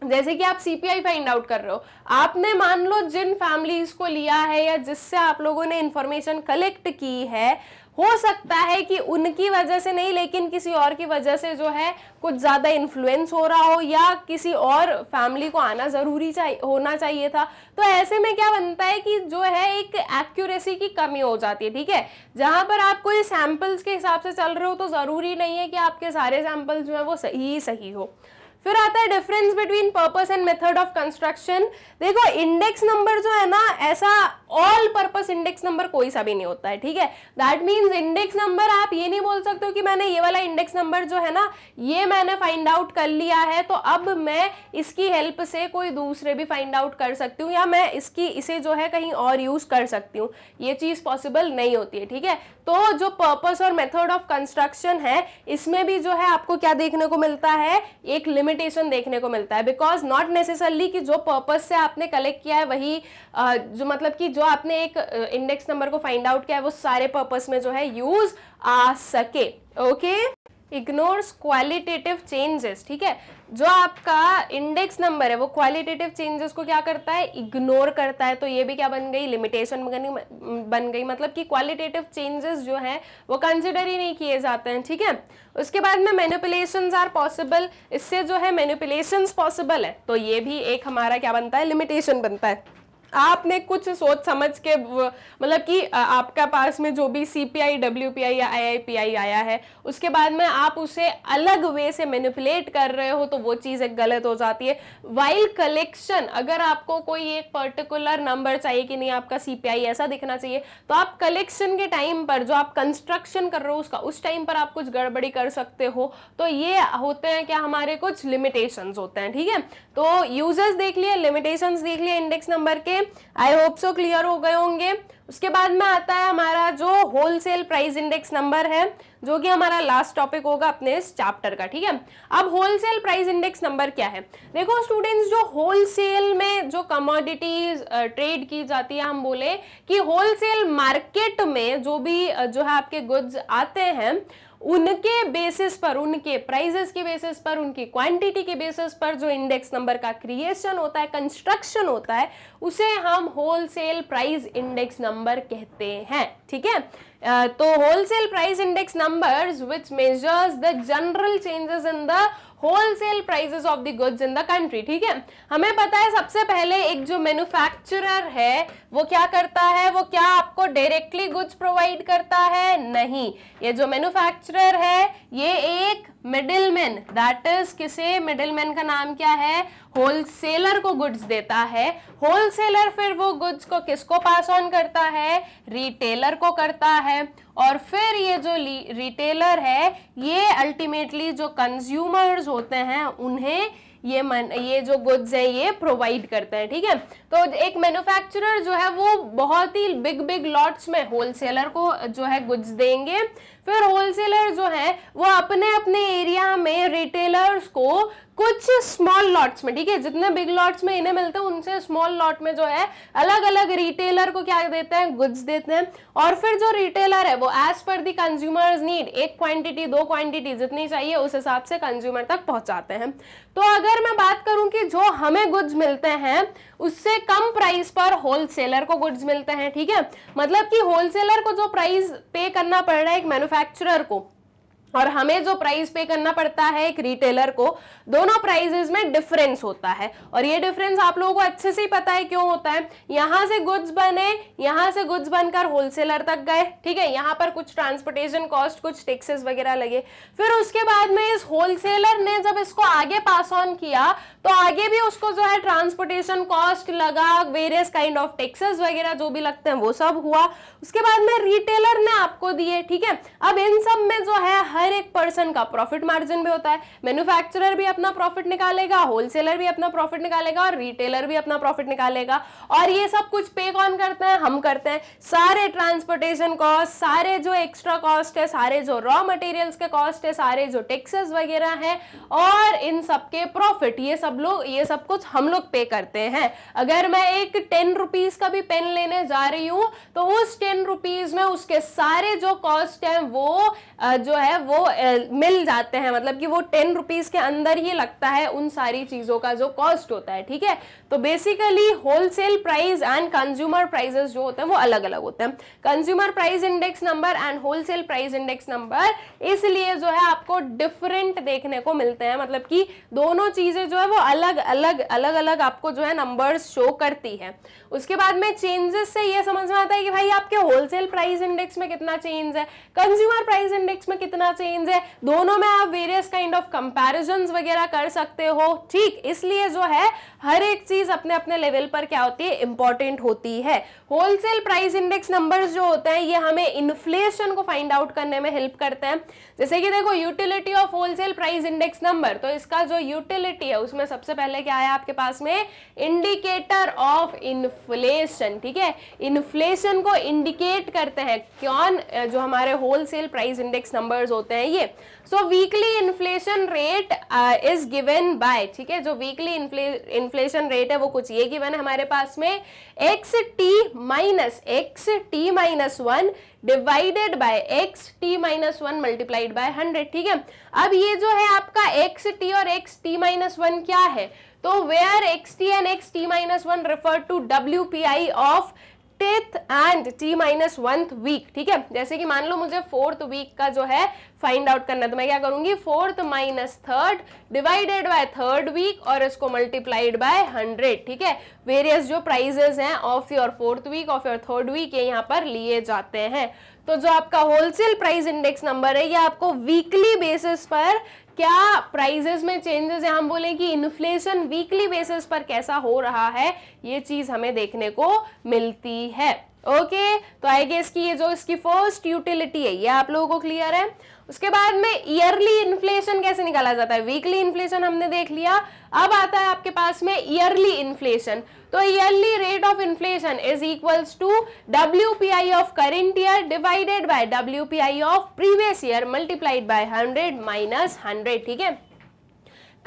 जैसे कि आप सीपीआई फाइंड आउट कर रहे हो आपने मान लो जिन फैमिलीज को लिया है या जिससे आप लोगों ने इंफॉर्मेशन कलेक्ट की है हो सकता है कि उनकी वजह से नहीं लेकिन किसी और की वजह से जो है कुछ ज़्यादा इन्फ्लुएंस हो रहा हो या किसी और फैमिली को आना ज़रूरी चाहिए होना चाहिए था तो ऐसे में क्या बनता है कि जो है एक एक्यूरेसी की कमी हो जाती है ठीक है जहाँ पर आप कोई सैम्पल्स के हिसाब से चल रहे हो तो ज़रूरी नहीं है कि आपके सारे सैम्पल्स जो है वो सही सही हो फिर आता है difference between purpose and method of construction देखो इंडेक्स नंबर जो है ना ऐसा ऑल पर्पस इंडेक्स नंबर कोई सा भी नहीं होता है ठीक है दैट मींस इंडेक्स नंबर आप ये नहीं बोल सकते हो कि मैंने ये वाला इंडेक्स नंबर जो है ना ये मैंने फाइंड आउट कर लिया है तो अब मैं इसकी हेल्प से कोई दूसरे भी फाइंड आउट कर सकती हूँ या मैं इसकी इसे जो है कहीं और यूज कर सकती हूँ ये चीज़ पॉसिबल नहीं होती है ठीक है तो जो पर्पस और मेथड ऑफ कंस्ट्रक्शन है इसमें भी जो है आपको क्या देखने को मिलता है एक लिमिट लिमिटेशन देखने को मिलता है बिकॉज नॉट नेसेसरली कि जो पर्पज से आपने कलेक्ट किया है वही जो मतलब कि जो आपने एक इंडेक्स नंबर को फाइंड आउट किया है वो सारे पर्पज में जो है यूज आ सके okay okay? Ignores qualitative changes ठीक है जो आपका इंडेक्स नंबर है वो क्वालिटेटिव चेंजेस को क्या करता है इग्नोर करता है तो ये भी क्या बन गई लिमिटेशन बन गई मतलब कि क्वालिटेटिव चेंजेस जो है वो कंसिडर ही नहीं किए जाते हैं ठीक है उसके बाद में मैनिपुलेशन आर पॉसिबल इससे जो है मैनिपुलेशन पॉसिबल है तो ये भी एक हमारा क्या बनता है लिमिटेशन बनता है आपने कुछ सोच समझ के मतलब कि आपका पास में जो भी C P I W P I या आई आई पी आई आया है उसके बाद में आप उसे अलग वे से मैनिपुलेट कर रहे हो तो वो चीज़ एक गलत हो जाती है वाइल कलेक्शन अगर आपको कोई एक पर्टिकुलर नंबर चाहिए कि नहीं आपका सी पी आई ऐसा दिखना चाहिए तो आप कलेक्शन के टाइम पर जो आप कंस्ट्रक्शन कर रहे हो उसका उस टाइम पर आप कुछ गड़बड़ी कर सकते हो तो ये होते हैं क्या हमारे कुछ लिमिटेशंस होते हैं ठीक है तो यूजर्स देख लिए लिमिटेशंस देख लिए इंडेक्स नंबर के आई होप सो क्लियर हो गए होंगे उसके बाद में आता है हमारा जो होलसेल प्राइस इंडेक्स नंबर है जो कि हमारा लास्ट टॉपिक होगा अपने इस चैप्टर का ठीक है अब होलसेल प्राइस इंडेक्स नंबर क्या है देखो स्टूडेंट्स जो होलसेल में जो कमोडिटीज ट्रेड की जाती है हम बोले कि होलसेल मार्केट में जो भी जो है आपके गुड्स आते हैं उनके बेसिस पर उनके प्राइजेस के बेसिस पर उनकी क्वांटिटी के बेसिस पर जो इंडेक्स नंबर का क्रिएशन होता है कंस्ट्रक्शन होता है उसे हम होलसेल प्राइस इंडेक्स नंबर कहते हैं ठीक है तो wholesale price index numbers which measures the general changes in the wholesale prices of the goods in the country ठीक है हमें पता है सबसे पहले एक जो मैन्युफैक्चरर है वो क्या करता है वो क्या आपको डायरेक्टली गुड्स प्रोवाइड करता है नहीं ये जो मैन्युफैक्चरर है ये एक मिडिलमैन दैट इज किसे मिडिलमैन का नाम क्या है होलसेलर को गुड्स देता है होलसेलर फिर वो गुड्स को किसको पास ऑन करता है रिटेलर को करता है और फिर ये जो रिटेलर है ये अल्टीमेटली जो कंज्यूमर्स होते हैं उन्हें ये मन ये जो गुड्स है ये प्रोवाइड करते हैं ठीक है तो एक मैन्युफैक्चरर जो है वो बहुत ही बिग बिग लॉट्स में होलसेलर को जो है गुड्स देंगे फिर होलसेलर जो है वो अपने अपने एरिया में रिटेलर्स को कुछ स्मॉल लॉट्स में ठीक है जितने बिग लॉट्स में इन्हें मिलते हैं उनसे स्मॉल लॉट में जो है अलग अलग रिटेलर को क्या देते हैं गुड्स देते हैं और फिर जो रिटेलर है वो एज पर दी कंज्यूमर्स नीड एक क्वांटिटी दो क्वांटिटी जितनी चाहिए उस हिसाब से कंज्यूमर तक पहुंचाते हैं तो अगर मैं बात करूं कि जो हमें गुड्स मिलते हैं उससे कम प्राइस पर होलसेलर को गुड्स मिलते हैं ठीक है मतलब कि होलसेलर को जो प्राइस पे करना पड़ रहा है एक मैन्युफैक्चरर को और हमें जो प्राइस पे करना पड़ता है एक रिटेलर को दोनों प्राइजेज में डिफरेंस होता है और ये डिफरेंस आप लोगों को अच्छे से ही पता है क्यों होता है यहाँ से गुड्स बने यहाँ से गुड्स बनकर होलसेलर तक गए ठीक है यहाँ पर कुछ ट्रांसपोर्टेशन कॉस्ट कुछ टैक्सेस वगैरह लगे फिर उसके बाद में इस होलसेलर ने जब इसको आगे पास ऑन किया तो आगे भी उसको जो है ट्रांसपोर्टेशन कॉस्ट लगा वेरियस काइंड ऑफ टैक्सेस वगैरह जो भी लगते हैं वो सब हुआ उसके बाद में रिटेलर ने आपको दिए ठीक है अब इन सब में जो है हर एक पर्सन का प्रॉफिट मार्जिन भी होता है मैन्युफैक्चरर भी अपना प्रॉफिट निकालेगा होलसेलर भी अपना प्रॉफिट निकालेगा और रिटेलर भी अपना प्रॉफिट निकालेगा और ये सब कुछ पे कौन करते हैं हम करते हैं सारे ट्रांसपोर्टेशन कॉस्ट सारे जो एक्स्ट्रा कॉस्ट है सारे जो रॉ मटेरियल्स के कॉस्ट है सारे जो टैक्सेस वगैरह है और इन सबके प्रॉफिट ये सब लोग ये सब कुछ हम लोग पे करते हैं अगर मैं एक टेन रुपीज का भी पेन लेने जा रही हूं तो उस टेन रुपीज में उसके सारे जो कॉस्ट है वो जो है वो वो मिल जाते हैं मतलब कि वो टेन रुपीज़ के अंदर ही लगता है उन सारी चीज़ों का जो कॉस्ट होता है ठीक है तो basically wholesale price and consumer prices जो होते हैं वो अलग अलग होते हैं consumer price index number and wholesale price index number इसलिए जो है आपको डिफरेंट देखने को मिलते हैं मतलब कि दोनों चीज़ें जो है वो अलग अलग अलग अलग आपको जो है नंबर्स शो करती है उसके बाद में चेंजेस से ये समझ में आता है कि भाई आपके होलसेल प्राइस इंडेक्स में कितना चेंज है कंज्यूमर प्राइस इंडेक्स में कितना चेंज है दोनों में आप वेरियस काइंड ऑफ कंपेरिजन वगैरह कर सकते हो ठीक इसलिए जो है हर एक चीज अपने अपने लेवल पर क्या होती है इंपॉर्टेंट होती है होलसेल प्राइस इंडेक्स नंबर जो होते हैं ये हमें इन्फ्लेशन को फाइंड आउट करने में हेल्प करते हैं जैसे कि देखो utility of wholesale price index number तो इसका जो यूटिलिटी है उसमें सबसे पहले क्या आया आपके पास में इंडिकेटर ऑफ इन्फ्लेशन ठीक है इन्फ्लेशन को इंडिकेट करते हैं कौन जो हमारे होलसेल प्राइस इंडेक्स नंबर्स होते हैं होते हैं ये so weekly inflation rate is given by ठीक है जो वीकली इन्फ्लेशन रेट है वो कुछ ये गिवन है हमारे पास में X T minus X T minus one divided by X T minus one multiplied by hundred ठीक है अब ये जो है आपका एक्स टी और एक्स टी माइनस वन क्या है तो where X T and X T minus one refer to W P I of tth and T minus oneth week ठीक है जैसे कि मान लो मुझे फोर्थ वीक का जो है फाइंड आउट करना तो मैं क्या करूंगी fourth minus third divided by third week और इसको मल्टीप्लाइड बाय हंड्रेड ठीक है वेरियस जो प्राइजेस हैं of your fourth week of your third week ये यहाँ पर लिए जाते हैं तो जो आपका होलसेल प्राइस इंडेक्स नंबर है ये आपको वीकली बेसिस पर क्या प्राइजेस में चेंजेस हम बोले कि इन्फ्लेशन वीकली बेसिस पर कैसा हो रहा है ये चीज़ हमें देखने को मिलती है ओके okay, तो आई गेस की ये जो इसकी फर्स्ट यूटिलिटी है ये आप लोगों को क्लियर है उसके बाद में ईयरली इन्फ्लेशन कैसे निकाला जाता है वीकली इन्फ्लेशन हमने देख लिया अब आता है आपके पास में ईयरली इन्फ्लेशन तो yearly rate of inflation is equals to W P I of current year divided by W P I of previous year multiplied by hundred minus hundred ठीक है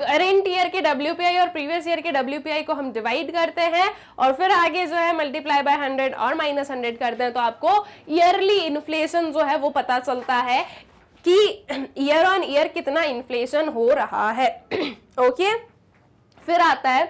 करेंट ईयर के डब्ल्यू और previous year के W को हम divide करते हैं और फिर आगे जो है मल्टीप्लाई बाय हंड्रेड और माइनस हंड्रेड करते हैं तो आपको ईयरली इन्फ्लेशन जो है वो पता चलता है कि ईयर ऑन ईयर कितना इन्फ्लेशन हो रहा है ओके फिर आता है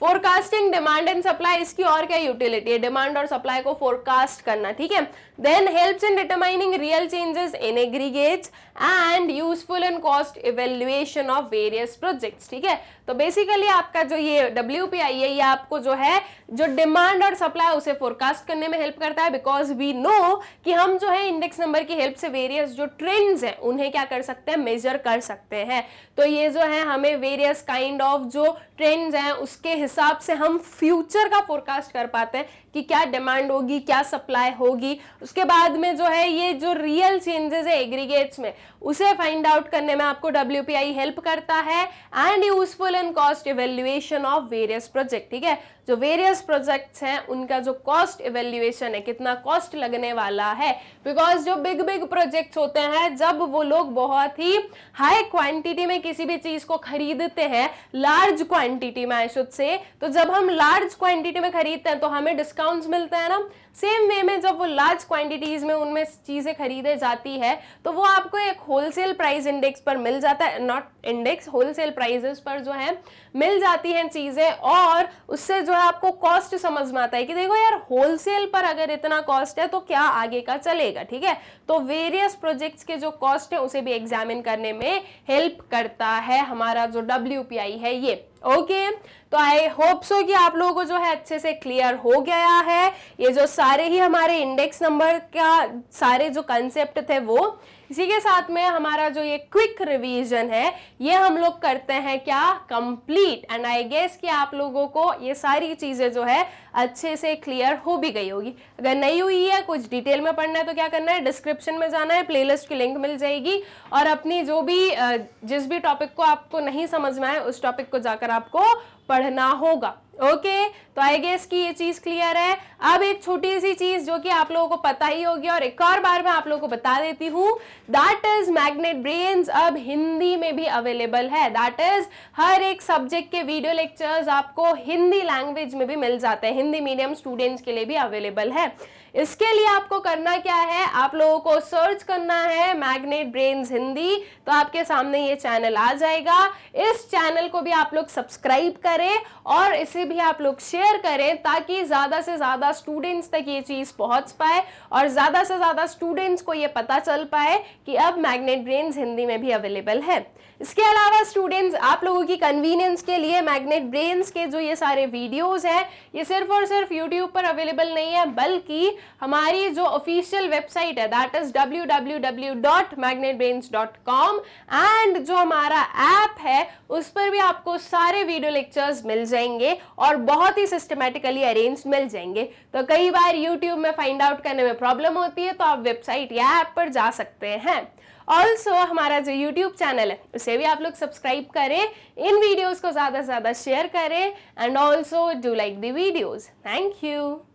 फोरकास्टिंग डिमांड एंड सप्लाई इसकी और क्या यूटिलिटी है डिमांड और सप्लाई को फोरकास्ट करना ठीक है then helps in determining real changes in aggregates and useful in cost evaluation of various projects ठीक है तो बेसिकली आपका जो ये डब्ल्यू है ये आपको जो है जो डिमांड और सप्लाई उसे फोरकास्ट करने में हेल्प करता है बिकॉज वी नो कि हम जो है इंडेक्स नंबर की हेल्प से वेरियस जो ट्रेंड्स हैं उन्हें क्या कर सकते हैं मेजर कर सकते हैं तो ये जो है हमें वेरियस काइंड ऑफ जो ट्रेंड्स हैं उसके हिसाब से हम फ्यूचर का फोरकास्ट कर पाते हैं कि क्या डिमांड होगी क्या सप्लाई होगी उसके बाद में जो है ये जो रियल चेंजेस है एग्रीगेट्स में उसे फाइंड आउट करने में आपको डब्ल्यू हेल्प करता है and useful in cost evaluation of various project ठीक है जो वेरियस प्रोजेक्ट्स हैं उनका जो कॉस्ट इवेल्युएशन है कितना कॉस्ट लगने वाला है बिकॉज जो बिग बिग प्रोजेक्ट्स होते हैं जब वो लोग बहुत ही हाई क्वांटिटी में किसी भी चीज़ को खरीदते हैं लार्ज क्वांटिटी में आई शुड से तो जब हम लार्ज क्वांटिटी में खरीदते हैं तो हमें डिस्काउंट्स मिलते हैं ना सेम वे में जब वो लार्ज क्वांटिटीज में उनमें चीज़ें खरीदे जाती है तो वो आपको एक होलसेल प्राइस इंडेक्स पर मिल जाता है नॉट इंडेक्स होलसेल प्राइजेस पर जो है मिल जाती हैं चीज़ें और उससे जो है आपको कॉस्ट समझ में आता है कि देखो यार होलसेल पर अगर इतना कॉस्ट है तो क्या आगे का चलेगा ठीक है तो वेरियस प्रोजेक्ट्स के जो कॉस्ट है उसे भी एग्जामिन करने में हेल्प करता है हमारा जो डब्ल्यू है ये ओके okay. तो आई होप सो कि आप लोगों को जो है अच्छे से क्लियर हो गया है ये जो सारे ही हमारे इंडेक्स नंबर का सारे जो कंसेप्ट थे वो इसी के साथ में हमारा जो ये क्विक रिवीजन है ये हम लोग करते हैं क्या कंप्लीट एंड आई गेस कि आप लोगों को ये सारी चीज़ें जो है अच्छे से क्लियर हो भी गई होगी अगर नहीं हुई है कुछ डिटेल में पढ़ना है तो क्या करना है डिस्क्रिप्शन में जाना है प्लेलिस्ट की लिंक मिल जाएगी और अपनी जो भी जिस भी टॉपिक को आपको नहीं समझ में आए उस टॉपिक को जाकर आपको पढ़ना होगा ओके तो आई गेस की ये चीज़ क्लियर है अब एक छोटी सी चीज़ जो कि आप लोगों को पता ही होगी और एक और बार मैं आप लोगों को बता देती हूँ दैट इज़ मैग्नेट ब्रेन अब हिंदी में भी अवेलेबल है दैट इज़ हर एक सब्जेक्ट के वीडियो लेक्चर्स आपको हिंदी लैंग्वेज में भी मिल जाते हैं हिंदी मीडियम स्टूडेंट्स के लिए भी अवेलेबल है इसके लिए आपको करना क्या है आप लोगों को सर्च करना है मैग्नेट ब्रेन्स हिंदी तो आपके सामने ये चैनल आ जाएगा इस चैनल को भी आप लोग सब्सक्राइब करें और इसे भी आप लोग शेयर करें ताकि ज़्यादा से ज़्यादा स्टूडेंट्स तक ये चीज़ पहुंच पाए और ज़्यादा से ज़्यादा स्टूडेंट्स को ये पता चल पाए कि अब मैग्नेट ब्रेन्स हिंदी में भी अवेलेबल है इसके अलावा स्टूडेंट्स आप लोगों की कन्वीनियंस के लिए मैग्नेट ब्रेन्स के जो ये सारे वीडियोस हैं ये सिर्फ और सिर्फ यूट्यूब पर अवेलेबल नहीं है बल्कि हमारी जो ऑफिशियल वेबसाइट है that is W W W dot Magnet Brains dot com and जो हमारा ऐप है उस पर भी आपको सारे वीडियो लेक्चर्स मिल जाएंगे और बहुत ही सिस्टमेटिकली अरेंज मिल जाएंगे तो कई बार यूट्यूब में फाइंड आउट करने में प्रॉब्लम होती है तो आप वेबसाइट या ऐप पर जा सकते हैं ऑल्सो हमारा जो यूट्यूब चैनल है उसे भी आप लोग सब्सक्राइब करें इन वीडियोज़ को ज़्यादा से ज़्यादा शेयर करें and also do like the videos thank you